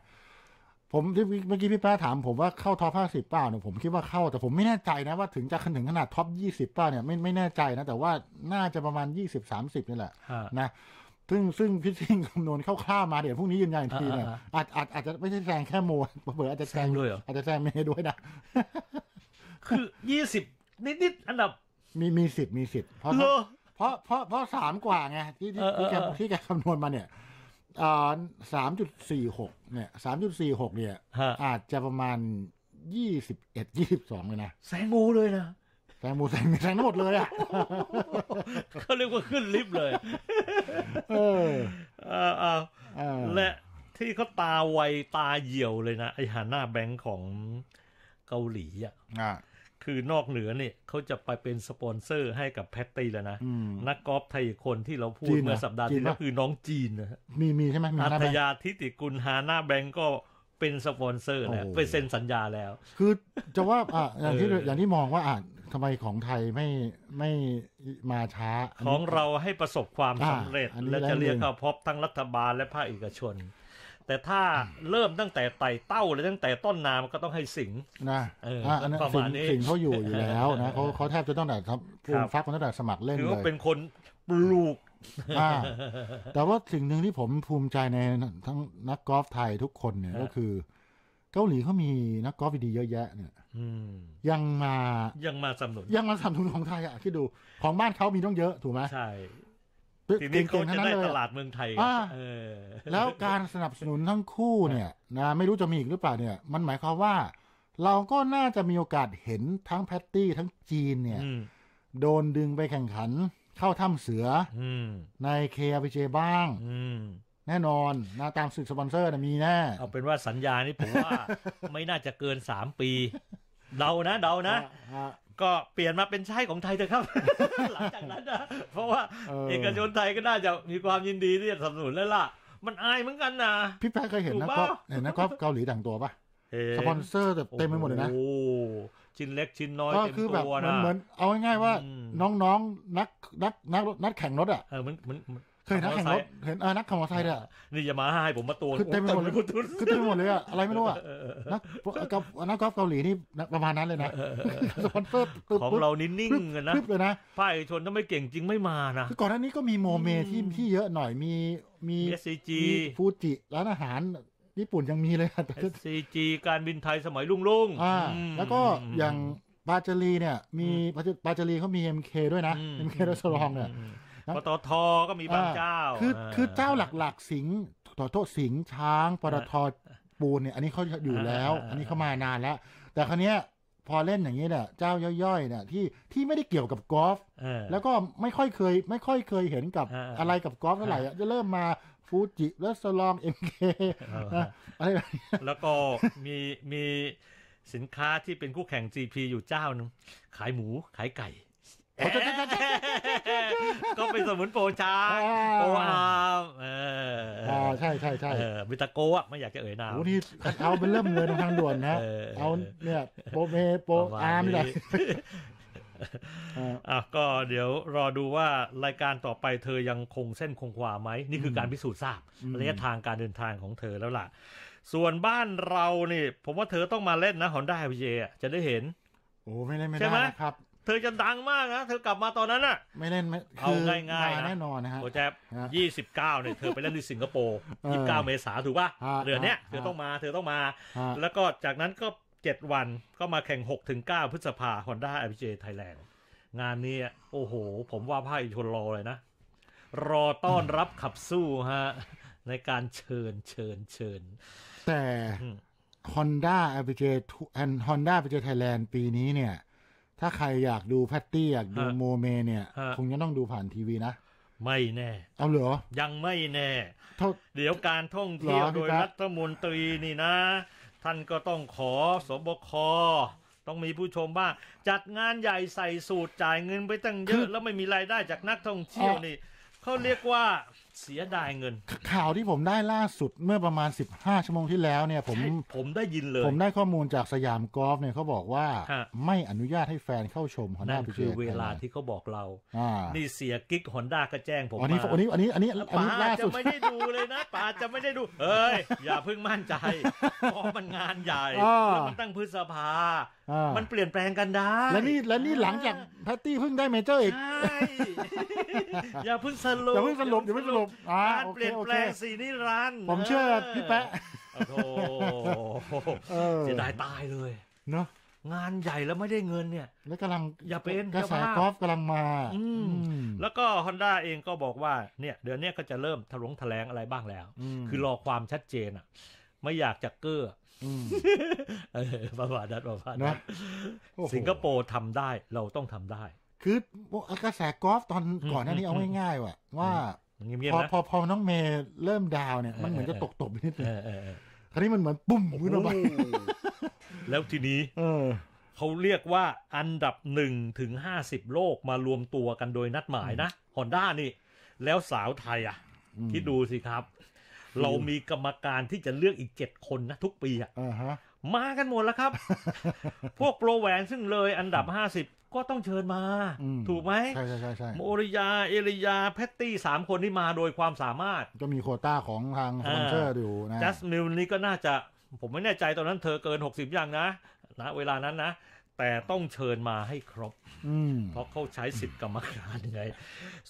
ผมเมื่อกี้พี่แป๊ถามผมว่าเข้าท็อปห้าสิบป้่าเนี่ยผมคิดว่าเข้าแต่ผมไม่แน่ใจนะว่าถึงจะถึงขนาดท็อปยี่สิบป้าเนี่ย ไม่ไม่แน่ใจนะแต่ว่าน่าจะประมาณยี่สิบสามสิบนี่แหละ นะซึ่งซึ่งพี่ซิ่งคำนวณคร่าวๆมาเดี๋ยวพรุ่งนี้ยืนยันอีกทีเนี่ยอาจอาจอาจจะไม่ใช่แซงแค่โมเบอร์อาจจะแซงด้วยอาจจะแซงเมย์ด้วยนะ คือยี่สิบนิดๆอันดับ มีมีสิทธิ์มีสิทธิ์เพราะเพราะเพราะเพราะสามกว่าไง ที่ที่แกที่แกคำนวณมาเนี่ยอสามจุดสี่หกเนี่ยสามจุดสี่หกเนี่ย อาจจะประมาณยี่สิบเอ็ดยี่สิบสองเลยนะแซงโมเลยนะแซงบูแซงมีแซงทั้งหมดเลยอ่ะเขาเรียกว่าขึ้นลิฟต์เลย เออ เอาและที่เขาตาไวตาเหี่ยวเลยนะไอหาหน้าแบงค์ของเกาหลีอ่ะคือนอกเหนือเนี่ยเขาจะไปเป็นสปอนเซอร์ให้กับแพตตี้แล้วนะ นักกอล์ฟไทยคนที่เราพูดเมื่อสัปดาห์ที่แล้วคือน้องจีนนะมีมีใช่ไหมอัทยาทิติกุลฮาหน้าแบงก์ก็เป็นสปอนเซอร์แล้วไปเซ็นสัญญาแล้ว คือจะว่าอ่าอย่างที่อย่างที่มองว่าอ่าทำไมของไทยไม่ไม่มาช้า ของเราให้ประสบความสำเร็จและจะเรียกเข้าพบทั้งรัฐบาลและภาคเอกชน แต่ถ้าเริ่มตั้งแต่ไต่เต้าเลยตั้งแต่ต้นน้ำก็ต้องให้สิงนะอันนั้นสิงสิงเขาอยู่อยู่แล้วนะเขาเขาแทบจะต้องแต่ครับปูฟักตั้งแต่สมัครเล่นเลยถือเป็นคนปลูกแต่ว่าสิ่งหนึ่งที่ผมภูมิใจในทั้งนักกอล์ฟไทยทุกคนเนี่ยก็คือเกาหลีเขามีนักกอล์ฟดีเยอะแยะเนี่ยยังมา ยังมาสนับนุนยังมาสนับสนุนของไทยอ่ะ คิดดู ของบ้านเขามีต้องเยอะ ถูกไหมใช่ ทีนี้เขาจะได้ตลาดเมืองไทย แล้วการสนับสนุนทั้งคู่เนี่ย นะ ไม่รู้จะมีอีกหรือเปล่าเนี่ย มันหมายความว่า เราก็น่าจะมีโอกาสเห็นทั้งแพตตี้ทั้งจีนเนี่ย โดนดึงไปแข่งขันเข้าถ้ำเสือใน k r เจบ้างแน่นอนนะตามสื่อสปอนเซอร์นะมีแน่ เอาเป็นว่าสัญญานี่ผมว่า ไม่น่าจะเกินสามปีเดานะเดานะ ก็เปลี่ยนมาเป็นใช่ของไทยเถอะครับ หลังจากนั้นนะ เพราะว่าเอกชนไทยก็น่าจะมีความยินดีที่จะสนับสนุนแล้วล่ะ มันอายเหมือนกันนะพี่แป๊ะเคยเห็นนะครับเห็นนะครับเกาหลีดังตัวปะสปอนเซอร์แบบเต็มไปหมดเลยนะชิ้นเล็กชิ้นน้อยเต็มตัวนะเหมือนเอาง่ายๆว่า น้องๆนักนักนักนักแข่งรถอ่ะเออมันมันเคยนักแข่งรถเห็นเอนักขับมอเตอร์ไซค์เนี่ยนี่ยามาฮ่าให้ผมมาตัวคือเต็มหมดเลยคือเต็มหมดเลยอะอะไรไม่รู้อะนักกับนักกอล์ฟเกาหลีนี่ประมาณนั้นเลยนะสปอนเซอร์ของเรานิ่งๆกันนะเลยนะภายชนถ้าไม่เก่งจริงไม่มานะก่อนหน้านี้ก็มีโมเมที่ที่เยอะหน่อยมีมีเอสซีจีฟูจิร้านอาหารญี่ปุ่นยังมีเลยเอสซีจีการบินไทยสมัยรุ่งรุ่งแล้วก็อย่างปาจจรีเนี่ยมีปาจจรีเขามีเอ็มเคด้วยนะเอ็มเครสลองเนี่ยปตทก็มีบางเจ้าคือคือเจ้าหลักๆ สิงต่อโทษสิงช้างปตทปูนเนี่ยอันนี้เขาอยู่แล้ว อันนี้เขามานานแล้ว แต่ครั้งนี้พอเล่นอย่างนี้เนี่ยเจ้าย่อยๆเนี่ยที่ที่ไม่ได้เกี่ยวกับกอล์ฟแล้วก็ไม่ค่อยเคย ไม่ค่อยเคยเห็นกับอะไรกับกอล์ฟเท่าไหร่จะเริ่มมาฟูจิเลสลองเอ็มเคอะไรแล้วก็มีมีสินค้าที่เป็นคู่แข่ง GP อยู่เจ้านึงขายหมูขายไก่ก็เป็นสมุนโปรชาโปอามเออใช่ใช่ใช่มิตาโกะไม่อยากจะเอ่ยนามโอ้นี่เอาเป็นเริ่มเลยทางด่วนนะเอาเนี่ยโปเมโปอามเลยอ่ะก็เดี๋ยวรอดูว่ารายการต่อไปเธอยังคงเส้นคงความไหม นี่คือการพิสูจน์ทราบระยะทางการเดินทางของเธอแล้วล่ะ ส่วนบ้านเรานี่ผมว่าเธอต้องมาเล่นนะอ Honda ด v าจะได้เห็น โอ้ไม่ได้ไม่ได้นะครับเธอจะดังมากนะ เธอกลับมาตอนนั้นน่ะ ไม่เล่นไม่เอาง่ายๆนะแน่นอนนะฮะโอ้แจ๊บะยี่สิบเก้าเนี่ยเธอไปเล่นที่สิงคโปร์ยี่สิบเก้าเมษาถูกป่ะเดือนเนี้ยเธอต้องมา เธอต้องมา แล้วก็จากนั้นก็เจ็ดวันก็มาแข่งหกถึงเก้าพฤษภาฮอนด้าไอพีเจไทยแลนด์งานนี้โอ้โห ผมว่าภาคอกชนรอเลยนะ รอต้อนรับขับสู้ฮะ ในการเชิญเชิญเชิญ แต่ฮอนด้าเอ a a p ฮอนด้าเอ a a p j t h a i l a n ปีนี้เนี่ยถ้าใครอยากดูแพตตี้อยากดูโมเมเนี่ย คงจะต้องดูผ่านทีวีนะ ไม่แน่เอาเหรอยังไม่แน่เดี๋ยวการท่องเที่ยวโดยรัฐมนตรีนี่นะ ท่านก็ต้องขอสบคต้องมีผู้ชมบ้างจัดงานใหญ่ใส่สูตรจ่ายเงินไปตั้งเยอะ แล้วไม่มีรายได้จากนักท่องเที่ยวนี่ เขาเรียกว่าเสียดายเงิน ข่าวที่ผมได้ล่าสุดเมื่อประมาณ 15ชั่วโมงที่แล้วเนี่ยผมผมได้ยินเลย ผมได้ข้อมูลจากสยามกอล์ฟเนี่ยเขาบอกว่าไม่อนุญาตให้แฟนเข้าชมฮอนด้าคือเวลาที่เขาบอกเรานี่เสียกิ๊กฮอนด้าก็แจ้งผมอันนี้อันนี้อันนี้อันนี้ป้าจะไม่ได้ดูเลยนะป้าจะไม่ได้ดูเอ้ยอย่าเพิ่งมั่นใจ เพราะมันงานใหญ่แล้วมันตั้งพฤษภา มันเปลี่ยนแปลงกันได้และนี่และนี่หลังจากแพตตี้เพิ่งได้เมเจอร์อีกอย่าเพิ่งสรุปอย่าเพิ่งสรุปอย่าเพิ่งสรุปรปาการเปลี่ยนแปลงสีนิรันด์ผมเชื่อพี่แปะโอ้โหเสียดายตายเลยเนาะงานใหญ่แล้วไม่ได้เงินเนี่ย แล้วกำลังอย่าเป็นกระแสากอล์ฟกำลังมา อืมแล้วก็ฮอนด้าเองก็บอกว่าเนี่ย เดือนนี้ก็จะเริ่มทะลงแถลงอะไรบ้างแล้ว คือรอความชัดเจนอ่ะ ไม่อยากจะเก้อืเออประมาณนั้นประมาณนั้นะสิงคโปร์ทำได้เราต้องทำได้ คือกระแสกอล์ฟตอนก่อนหน้านี้เอาง่ายๆว่ะว่าเงียบพๆอนะพอพอน้องเมย์เริ่มดาวเนี่ย มันเหมือนจะตกตบนิดนึงเคราวนี้มันเหมือนปุ่มขึ้นมาไปแล้วทีนี้เออเขาเรียกว่าอันดับหนึ่งถึงห้าสิบโลกมารวมตัวกันโดยนัดหมายนะฮอนด้านี่ แล้วสาวไทยอ่ะคิดดูสิครับ เรามีกรรมการที่จะเลือกอีกเจ็ดคนนะทุกปีอ่ะมากันหมดแล้วครับ พวกโปรแหวนซึ่งเลยอันดับห้าสิบก็ต้องเชิญมา ถูกไหมใช่ใช่ใช่ใช่โมริยาเอริยาแพตตี้สามคนที่มาโดยความสามารถ ก็มีโคต้าของทางสอนเซอร์อยู่นะจัสมิลนี่ก็น่าจะ ผมไม่แน่ใจตอนนั้นเธอเกินหกสิบยังนะนะเวลานั้นนะแต่ต้องเชิญมาให้ครบเพราะเขาใช้สิทธิกรรมการไง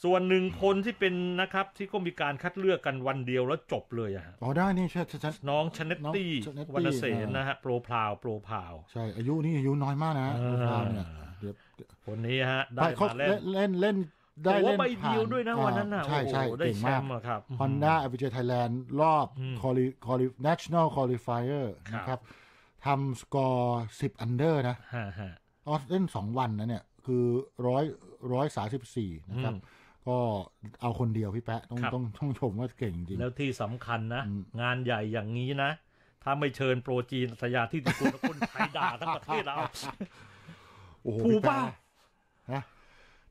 ส่วนหนึ่งคนที่เป็นนะครับที่ก็มีการคัดเลือกกันวันเดียวแล้วจบเลยอะอ๋อได้นี่ใช่น้องชเนตตี้วันเสนนะฮะโปรพาวโปรพาว ใช่อายุนี่อายุน้อยมากนะโปรพาวเนี่ยคนนี้ฮะได้มาเล่นเล่นเล่นได้เล่นผ่านเดียวด้วยนะวันนั้นนะใช่ใช่เก่งมากครับฮอนด้าอเวิเจไทยแลนด์ รอบคอลีคอลช national qualifier นะครับทำสกอร์สิบอันเดอร์นะออสเล่นสองวันนะเนี่ยคือร้อยร้อยสาสิบสี่นะครับ ก็เอาคนเดียวพี่แปะต้องต้องต้องชมว่าเก่งจริงแล้วที่สำคัญนะ งานใหญ่อย่างนี้นะ ถ้าไม่เชิญโปรจีนสยาที่ตะกุลคนไทยด่าทั้งประเทศเราผู้บ้า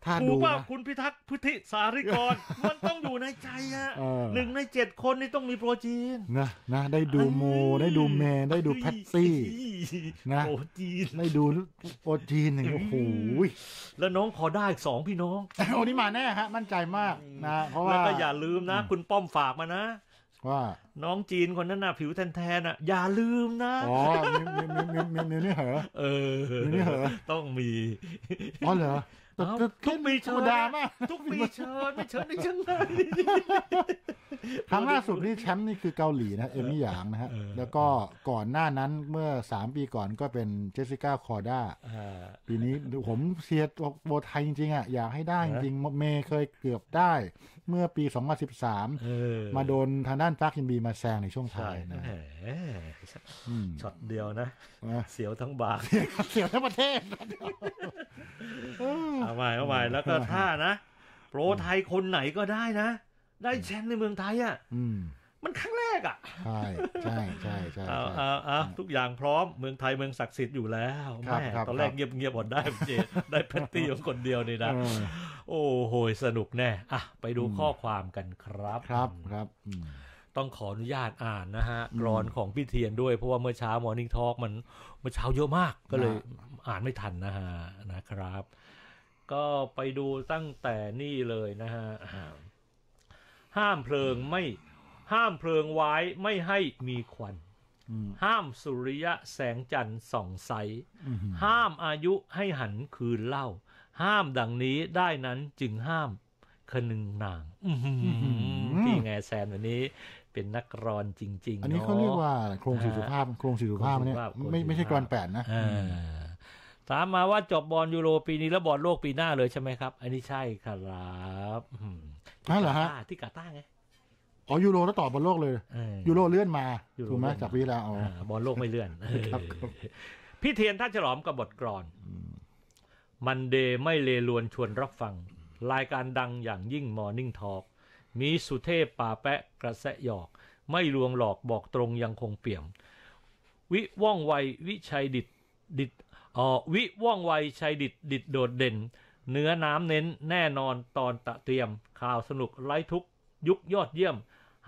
ถ้าดูว่าคุณพิทักษ์พุทธิสาริกร มันต้องอยู่ในใจอะหนึ่งในเจ็ดคนนี่ต้องมีโปรจีนนะนะได้ดูโมได้ดูแมนได้ดูแพตซี่นะโปรจีนได้ดูโปรจีนนย่งโอ้โหแล้วน้องขอได้สองพี่น้องโอ้นี่มาแน่ฮะ มั่นใจมากนะเพราะว่าแล้วก็อย่าลืมนะ คุณป้อมฝากมานะว่าน้องจีนคนนั้นน่ะผิวแทนๆน่ะอย่าลืมนะอ๋อมีมีมีมีน้่เหรอเออมนื้่เหรอ ต้องมีอ๋อเหรอทุกปีเชิญดามาทุกปีเชิญไม่เชิญไม่เชิญเลยครั้งล่าสุดนี่แชมป์นี่คือเกาหลีนะเอมี่หยางนะฮะ แล้วก็ก่อนหน้านั้นเมื่อสามปีก่อนก็เป็นเจสสิก้าคอร์ด้าปีนี้ผมเชียร์โบไทยจริงๆอ่ะอยากให้ได้จริงเมย์เคยเกือบได้ เมื่อปี 2013มาโดนทางด้านฟาร์ินบีมาแซงในช่วงท้ายนะช็อตเดียวนะ เสียวทั้งบางเสียวทั้งประเทศเอาไปเอาไปแล้วก็ถ้านะ โปรไทยคนไหนก็ได้นะ ได้แชมป์ในเมืองไทยอ่ะมันครั้งแรกอ่ะ ใช่ใช่ใช่ใช่เอาเอาเอาทุกอย่างพร้อมเมืองไทยเมืองศักดิ์สิทธิ์อยู่แล้วแม่ตอนแรกเงียบเงียบหมดได้เจได้แพตตี้ของคนเดียวนี่นะ โอ้โหสนุกแน่อ่ะไปดูข้อความกันครับครับครับ ต้องขออนุญาตอ่านนะฮะกรอนของพี่เทียนด้วย เพราะว่าเมื่อเช้ามอร์นิ่งทอล์กมันเมื่อเช้าเยอะมากก็เลย อ่านไม่ทันนะฮะนะครับก็ไปดูตั้งแต่นี่เลยนะฮะ ห้ามเพลิงไม่ ห้ามเพลิงไว้ไม่ให้มีควันห้ามสุริยะแสงจันทร์ส่องใสห้ามอายุให้หันคืนเล่า ห้ามดังนี้ได้นั้นจึงห้ามคนึงนางพี่ไงแซมวันนี้เป็นนักรอนจริงๆอันนี้เขาเรียกว่าโครงสีสุภาพโครงสีสุภาพเนี่ยไม่ไม่ใช่กรอนแปดนะถามมาว่าจบบอลยูโรปีนี้แล้วบอลโลกปีหน้า เลยใช่ไหมครับ อันนี้ใช่ครับนั่นเหรอฮะที่กาตาร์ไง อ๋อยูโรแล้วต่อบอลโลกเลย ยูโรเลื่อนมา ถูกไหมจากวีลาอ๋อบอลโลกไม่เลื่อน ครับ พี่เทียนท่านฉลอมกับบทกรอนมันเดย์ไม่เลรวนชวนรับฟัง รายการดังอย่างยิ่งมอร์นิ่งทอล์กมีสุเทพป่าแปะกระแสหยอก ไม่ลวงหลอกบอกตรงยังคงเปี่ยม วิว่องไววิชัยดิดดิดวิว่องไวชัยดิดดิดโดดเด่น เนื้อน้ำเน้นแน่นอนตอนตะเตรียมข่าวสนุกไร้ทุก ยุคยอดเยี่ยม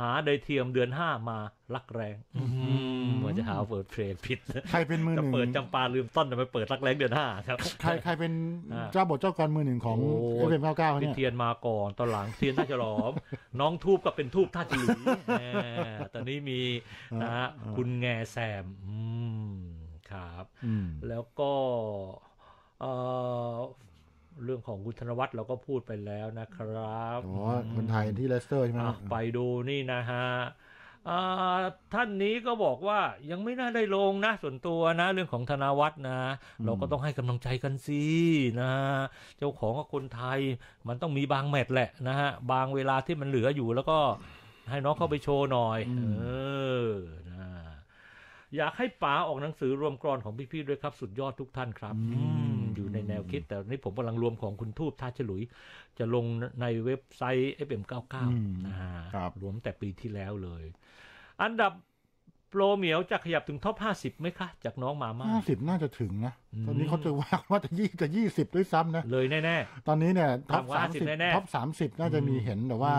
หาโดยเทียมเดือนห้ามารักแรงเหมือนจะหาเปิดเพลงผิด ใครเป็นมือหนึ่งเปิดจำปาลืมต้นแต่ไปเปิดรักแรงเดือนห้าครับใครใครเป็นเจ้าบทเจ้ากรมือหนึ่งของเอฟเมเก้าเก้าเนี่ยเทียนมาก่อนตอนหลังเทียนท่าฉลอมน้องทูบก็เป็นทูบท่าจี๋ตอนนี้มีนะคุณแง่แซมอืมครับแล้วก็เรื่องของคุณธนวัฒน์เราก็พูดไปแล้วนะครับอ๋อคนไทยที่เลสเตอร์ใช่ไหมไปดูนี่นะฮะท่านนี้ก็บอกว่ายังไม่น่าได้ลงนะส่วนตัวนะ เรื่องของธนวัฒนะ เราก็ต้องให้กำลังใจกันสินะ เจ้าของกับคนไทย มันต้องมีบางแมตช์แหละนะฮะบางเวลาที่มันเหลืออยู่ แล้วก็ให้น้องเข้าไปโชว์หน่อยเอยากให้ป๋าออกหนังสือรวมกรอนของพี่ๆด้วยครับ สุดยอดทุกท่านครับอยู่ในแนวคิด แต่นี่ผมกำลังรวมของคุณทูบท่าฉลุย จะลงในเว็บไซต์ FM99 นะฮะรวมแต่ปีที่แล้วเลย อันดับโปรเหมียวจะขยับถึงท็อปห้าสิบไหมคะ จากน้องมาม่าห้าสิบน่าจะถึงนะ ตอนนี้เขาจะว่าว่าจะยี่จะยี่สิบด้วยซ้ำนะเลยแน่ๆ ตอนนี้เนี่ยท็อปสามสิบท็อปสามสิบน่าจะมีเห็นแต่ว่า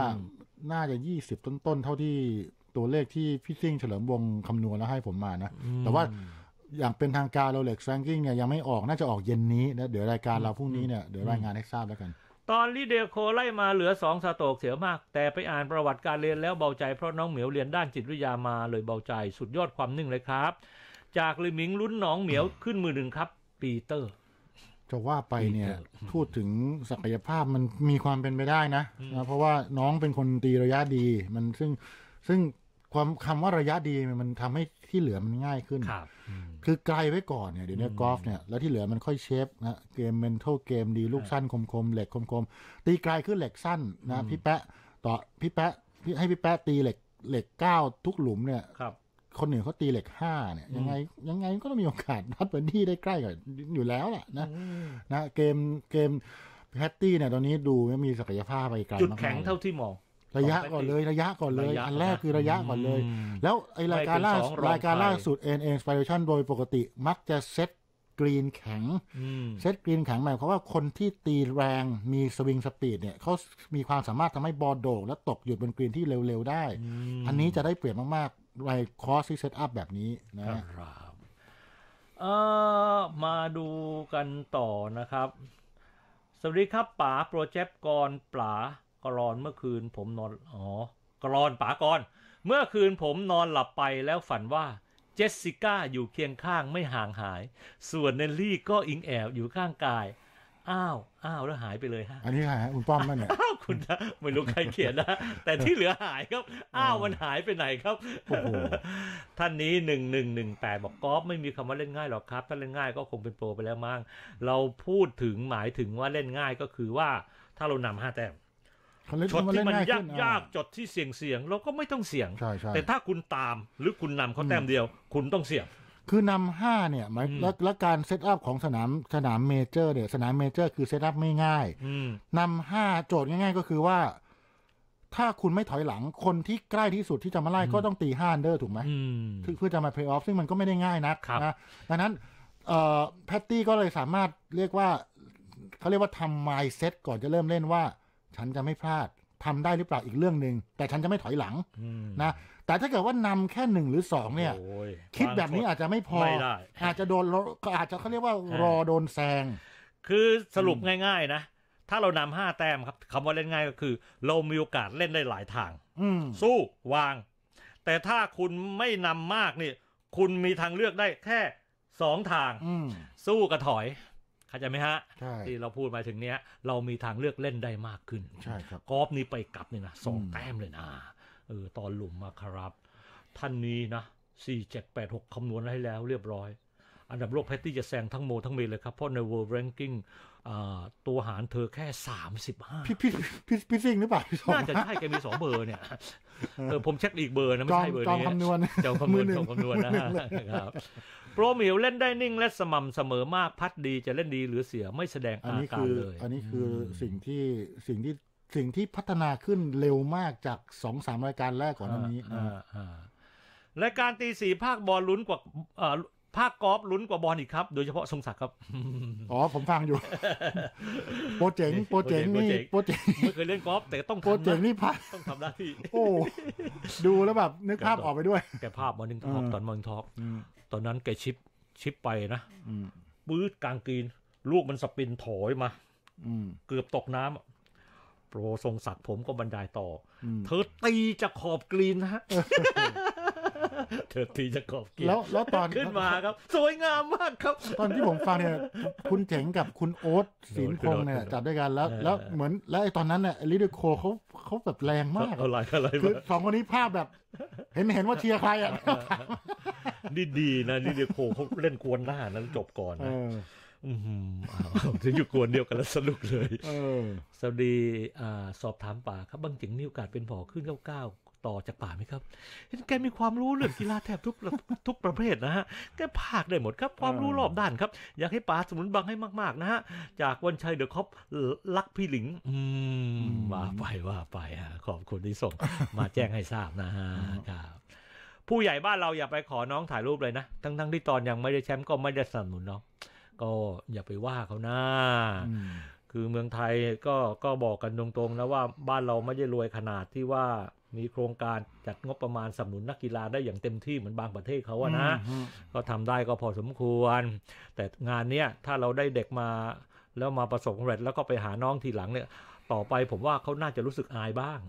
น่าจะยี่สิบต้นๆเท่าที่ตัวเลขที่พี่ซิ่งเฉลิมวงคำนวณแล้วให้ผมมานะ แต่ว่าอย่างเป็นทางการเราเล็กแฟงกิ้งเนี่ยยังไม่ออกน่าจะออกเย็นนี้นะเดี๋ยวรายการเราพรุ่งนี้เนี่ยเดี๋ยวรายงานให้ทราบแล้วกัน ตอนลีเดโคไล่มาเหลือสองสโตกเสียมาก แต่ไปอ่านประวัติการเรียนแล้วเบาใจเพราะน้องเหมียวเรียนด้านจิตวิทยามาเลยเบาใจสุดยอดความนิ่งเลยครับ จากลิมิงลุ้นน้องเหมียวขึ้นมือหนึ่งครับ ปีเตอร์จะว่าไปเนี่ยพูดถึงศักยภาพมันมีความเป็นไปได้นะนะเพราะว่าน้องเป็นคนตีระยะดีมันซึ่งซึ่งความคำว่าระยะดีมันทำให้ที่เหลือมันง่ายขึ้นครับคือไกลไว้ก่อนเนี่ยเดี๋ยวนี้กอล์ฟเนี่ยแล้วที่เหลือมันค่อยเชฟนะเกมเมนทัลเกมดีลูกสั้น คมๆเหล็กคมๆตีไกลขึ้นเหล็กสั้นนะพี่แปะต่อพี่แปะพี่ให้พี่แปะตีเหล็กเหล็กเก้าทุกหลุมเนี่ยครับ คนหนึ่งเขาตีเหล็กห้าเนี่ย ยังไงยังไงก็ต้องมีโอกาสพัดพื้นที่ได้ใกล้กันอยู่แล้วล่ะนะนะเกมเกมแพตตี้เนี่ยตอนนี้ดูมีศักยภาพไปไกลมากจุดแข็งเท่าที่มองระยะก่อนเลยระยะก่อนเลย อันแรกคือระยะก่อนเลย แล้วไอรายการล่ารายการล่าสุดเอ็น n n i n s เดอร์ชันโดยปกติมักจะเซตกรีนแข็งเซตกรีนแข็งหมายความว่าคนที่ตีแรงมีสวิงสปีดเนี่ยเขามีความสามารถทำให้บอลโดและตกหยุดบนกรีนที่เร็ว ๆ ได้ อันนี้จะได้เปรียบมากๆในคอร์สที่เซตอัพแบบนี้นะครับเออมาดูกันต่อนะครับ สวัสดีครับป๋าโปรเจกต์กรป๋ากรอน เมื่อคืนผมนอน อ๋อ กรอนป๋ากร เมื่อคืนผมนอนหลับไปแล้วฝันว่าเจสสิก้าอยู่เคียงข้างไม่ห่างหาย ส่วนเนลลี่ก็อิงแอบอยู่ข้างกาย อ้าว อ้าว แล้วหายไปเลยฮะ อันนี้ใครฮะคุณป้อมนั่นเนี่ยอ้าว คุณนะไม่รู้ใครเขียนนะแต่ที่เหลือหายครับ อ้าว มันหายไปไหนครับ ท่านนี้หนึ่งหนึ่งหนึ่งแปดบอกกอล์ฟไม่มีคำว่าเล่นง่ายหรอกครับ ถ้าเล่นง่ายก็คงเป็นโปรไปแล้วมั้งเราพูดถึงหมายถึงว่าเล่นง่ายก็คือว่าถ้าเรานำห้าแต้มจดที่มันยากยากจดที่เสี่ยงเสี่ยง เราก็ไม่ต้องเสี่ยง แต่ถ้าคุณตามหรือคุณนำเขาแต้มเดียว คุณต้องเสี่ยง คือนำห้าเนี่ยหมายแล้วการเซตอัพของสนาม สนามเมเจอร์เนี่ย สนามเมเจอร์คือเซตอัพไม่ง่าย นำห้าโจทย์ง่าย ๆ ก็คือว่า ถ้าคุณไม่ถอยหลัง คนที่ใกล้ที่สุดที่จะมาไล่ก็ต้องตีห้าเดอร์ถูกไหม เพื่อจะมาเพย์ออฟซึ่งมันก็ไม่ได้ง่ายนักนะดังนั้นแพตตี้ก็เลยสามารถเรียกว่าเขาเรียกว่าทำไมเซตก่อนจะเริ่มเล่นว่าฉันจะไม่พลาด ทำได้หรือเปล่าอีกเรื่องหนึ่งแต่ฉันจะไม่ถอยหลังนะแต่ถ้าเกิดว่านำแค่หนึ่งหรือสองเนี่ยคิดแบบนี้อาจจะไม่พอไไม่ด้อาจจะโดนก็อาจจะเขาเรียกว่า รอโดนแซงคือสรุปง่าย ๆ นะ ถ้าเรานำห้าแต้มครับคำว่าเล่นง่ายก็คือ เรามีโอกาสเล่นได้หลายทางสู้วาง แต่ถ้าคุณไม่นำมากนี่คุณมีทางเลือกได้ แค่สองทางสู้กับถอยข้าใจไหมฮะที่เราพูดมาถึงเนี้ย เรามีทางเลือกเล่นได้มากขึ้นใช่ครับกอล์ฟนี่ไปกลับเนี่ยนะสองแต้มเลยนะเออตอนหลุมมาครับ ท่านนี้นะสี่เจ็ดแปดหกคำนวณให้แล้วเรียบร้อย อันดับโลกแพตตี้จะแซงทั้งโมทั้งเมเลยครับ เพราะใน World Ranking ตัวหารเธอแค่35พี่พี่พี่พี่ซิงหรือเปล่าพี่สองน่าจะใช่แกมีสองเบอร์เนี่ยเออผมเช็คอีกเบอร์นะ ไม่ใช่เบอร์นี้จองคำนวณจอมคำนวณจอมคำนวณนะครับโปรมิวเล่นได้นิ่งและสม่ำเสมอมากพัดดีจะเล่นดีหรือเสียไม่แสดงอาการเลย อันนี้คือสิ่งที่สิ่งที่สิ่งที่พัฒนาขึ้นเร็วมากจากสองสามรายการแรกก่อนหน้านี้รายการตีสี่ภาคบอลลุ้นกว่าภาคกอล์ฟลุ้นกว่าบอลอีกครับ โดยเฉพาะทรงศักดิ์ครับ อ๋อ ผมฟังอยู่ โปรเจงโปรเจงนี่โปรเจงไม่เคยเล่นกอล์ฟแต่ต้องโปรเจงนี่พาต้องทำหน้าที่โอ้ดูแล้วแบบนึกภาพออกไปด้วยแกภาพมอร์นิ่งท็อปกตอนมอร์นิ่งท็อปกตอนนั้นแกชิปชิปไปนะปื้ดกลางกีน ลูกมันสปินถอยมาเกือบตกน้ำโปรทรงศักดิ์ผมก็บรรยายต่อ เธอตีจะขอบกรีนฮะ เธอตีจะขอบกีรแล้วแล้วตอนขึ้นมาครับ สวยงามมากครับ ตอนที่ผมฟังเนี่ย คุณเจ๋งกับคุณโอ๊ตศินคงเนี่ย จับด้วยกัน แล้ว แล้วเหมือน แล้วไอ้ตอนนั้นเนี่ยลิเดโคเขาเขาแบบแรงมาก อะไรอะไรคือสองคนนี้ภาพแบบ เห็นเห็นว่าเชียร์ใครอ่ะนี่ดีนะนี่เดียโคเขาเล่นกวนหน้านั้นจบก่อนนะอืมถึงอยู่กวนเดียวกันแล้วสนุกเลยสวัสดีสอบถามป่าครับ บางจิงนีโอกาสเป็นผอขึ้นเก้าต่อจากป่าไหมครับเห็นแกมีความรู้เรื่องกีฬาแทบทุกทุกประเภทนะฮะ แกภาคได้หมดครับ ความรู้รอบด้านครับ อยากให้ป่าสมุนบังให้มากๆนะฮะ จากวันชัยเดอะคอปลักพี่หลิง อืมว่าไปว่าไปฮะขอบคุณที่ส่งมาแจ้งให้ทราบนะฮะครับผู้ใหญ่บ้านเรา อย่าไปขอน้องถ่ายรูปเลยนะ ทั้งๆทที่ตอนยังไม่ได้แชมป์ก็ไม่ได้สนับสนุนน้อง ก็อย่าไปว่าเขานะคือเมืองไทยก็ก็บอกกันตรงๆนะว่าบ้านเราไม่ได้รวยขนาดที่ว่ามีโครงการจัดงบประมาณสนับสนุนนักกีฬาได้อย่างเต็มที่ เหมือนบางประเทศเขาอะนะ ก็ทำได้ก็พอสมควร แต่งานเนี้ยถ้าเราได้เด็กมาแล้วมาประสบความสำเร็จแล้วก็ไปหาน้องทีหลังเนี่ย ต่อไปผมว่าเขาน่าจะรู้สึกอายบ้าง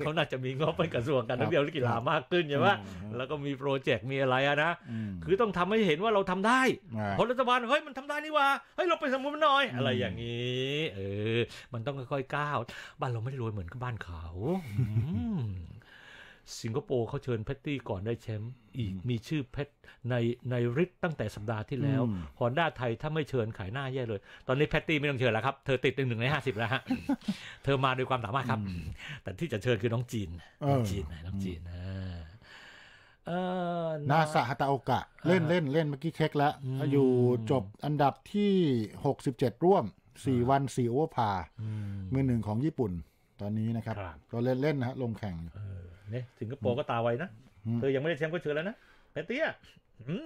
เขาน่าจะมีงบไปกระทรวงการท่องเที่ยวและกีฬามากขึ้นใช่ไหมแล้วก็มีโปรเจกต์มีอะไรอะนะ คือต้องทำให้เห็นว่าเราทำได้พลรัฐบาล เฮ้ยมันทำได้นี่ว่าเฮ้ยเราไปสมมติมันหน่อยอะไรอย่างนี้ เออ มันต้องค่อยๆก้าว บ้านเราไม่ได้รวยเหมือนกับบ้านเขาสิงคโปร์เขาเชิญแพตตี้ก่อนได้แชมป์อีกมีชื่อแพตในในริทตั้งแต่สัปดาห์ที่แล้วฮอนด้าไทยถ้าไม่เชิญขายหน้าแย่เลย ตอนนี้แพตตี้ไม่ต้องเชิญแล้วครับ เธอติดหนึ่งในห้าสิบแล้วฮะเธอมาด้วยความสามารถครับ แต่ที่จะเชิญคือน้องจีนน้องจีนน้องจีนนาซาฮตาโอกะเล่นเล่นเล่นเมื่อกี้เช็คแล้วอยู่จบอันดับที่หกสิบเจ็ดร่วมสี่วันสี่โอเวอร์พามือหนึ่งของญี่ปุ่นตอนนี้นะครับ ก็เล่นเล่นนะฮะลงแข่งนี่ยสิงคโปร์ก็ตาไวนะ เธอยังไม่ได้แชมป์ก็เชิญแล้วนะแพนเตี้ย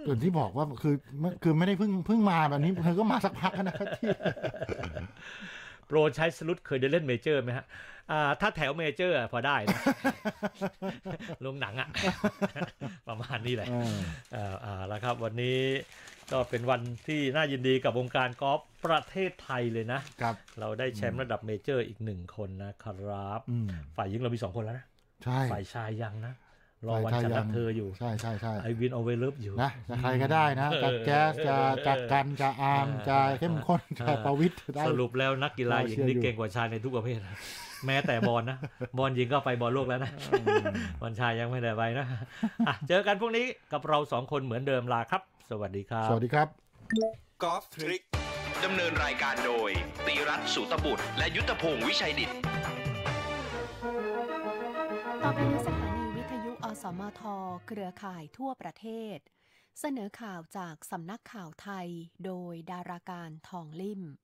ส่วนที่บอกว่าคือคือไม่ได้เพิ่งเพิ่งมาแบบนี้เธอก็มาสักพักนะที่โปรใช้สลุดเคยได้เล่นเมเจอร์ไหมฮะถ้าแถวเมเจอร์พอได้นะลงหนังอะประมาณนี้แหละอ่าแล้วครับวันนี้ก็เป็นวันที่น่ายินดีกับวงการกอล์ฟประเทศไทยเลยนะครับเราได้แชมป์ระดับเมเจอร์อีกหนึ่งคนนะครับฝ่ายหญิงเรามีสองคนแล้วนะใช่ฝ่ายชายยังนะ รอวันจะรับเธออยู่ ใช่ใช่ใช่ไอวินเอาไว้เลิฟอยู่นะใครก็ได้นะจะแก๊สจะจดกันจะอามจะเข้มข้นจะประวิทย์ได้ สรุปแล้วนักกีฬาหญิงนี่เก่งกว่าชายในทุกประเภท แม้แต่บอลนะ บอลหญิงก็ไปบอลโลกแล้วนะ บอลชายยังไม่ได้ไปนะ เจอกันพรุ่งนี้กับเราสองคนเหมือนเดิมลาครับ สวัสดีครับ สวัสดีครับ กอล์ฟทริกดำเนินรายการโดยตีรัตน์สุตบุตร และยุทธพงศ์วิชัยดิตต่อไปนี้สถานีวิทยุอสมทเครือข่ายทั่วประเทศ เสนอข่าวจากสำนักข่าวไทยโดยดาราการทองลิ่ม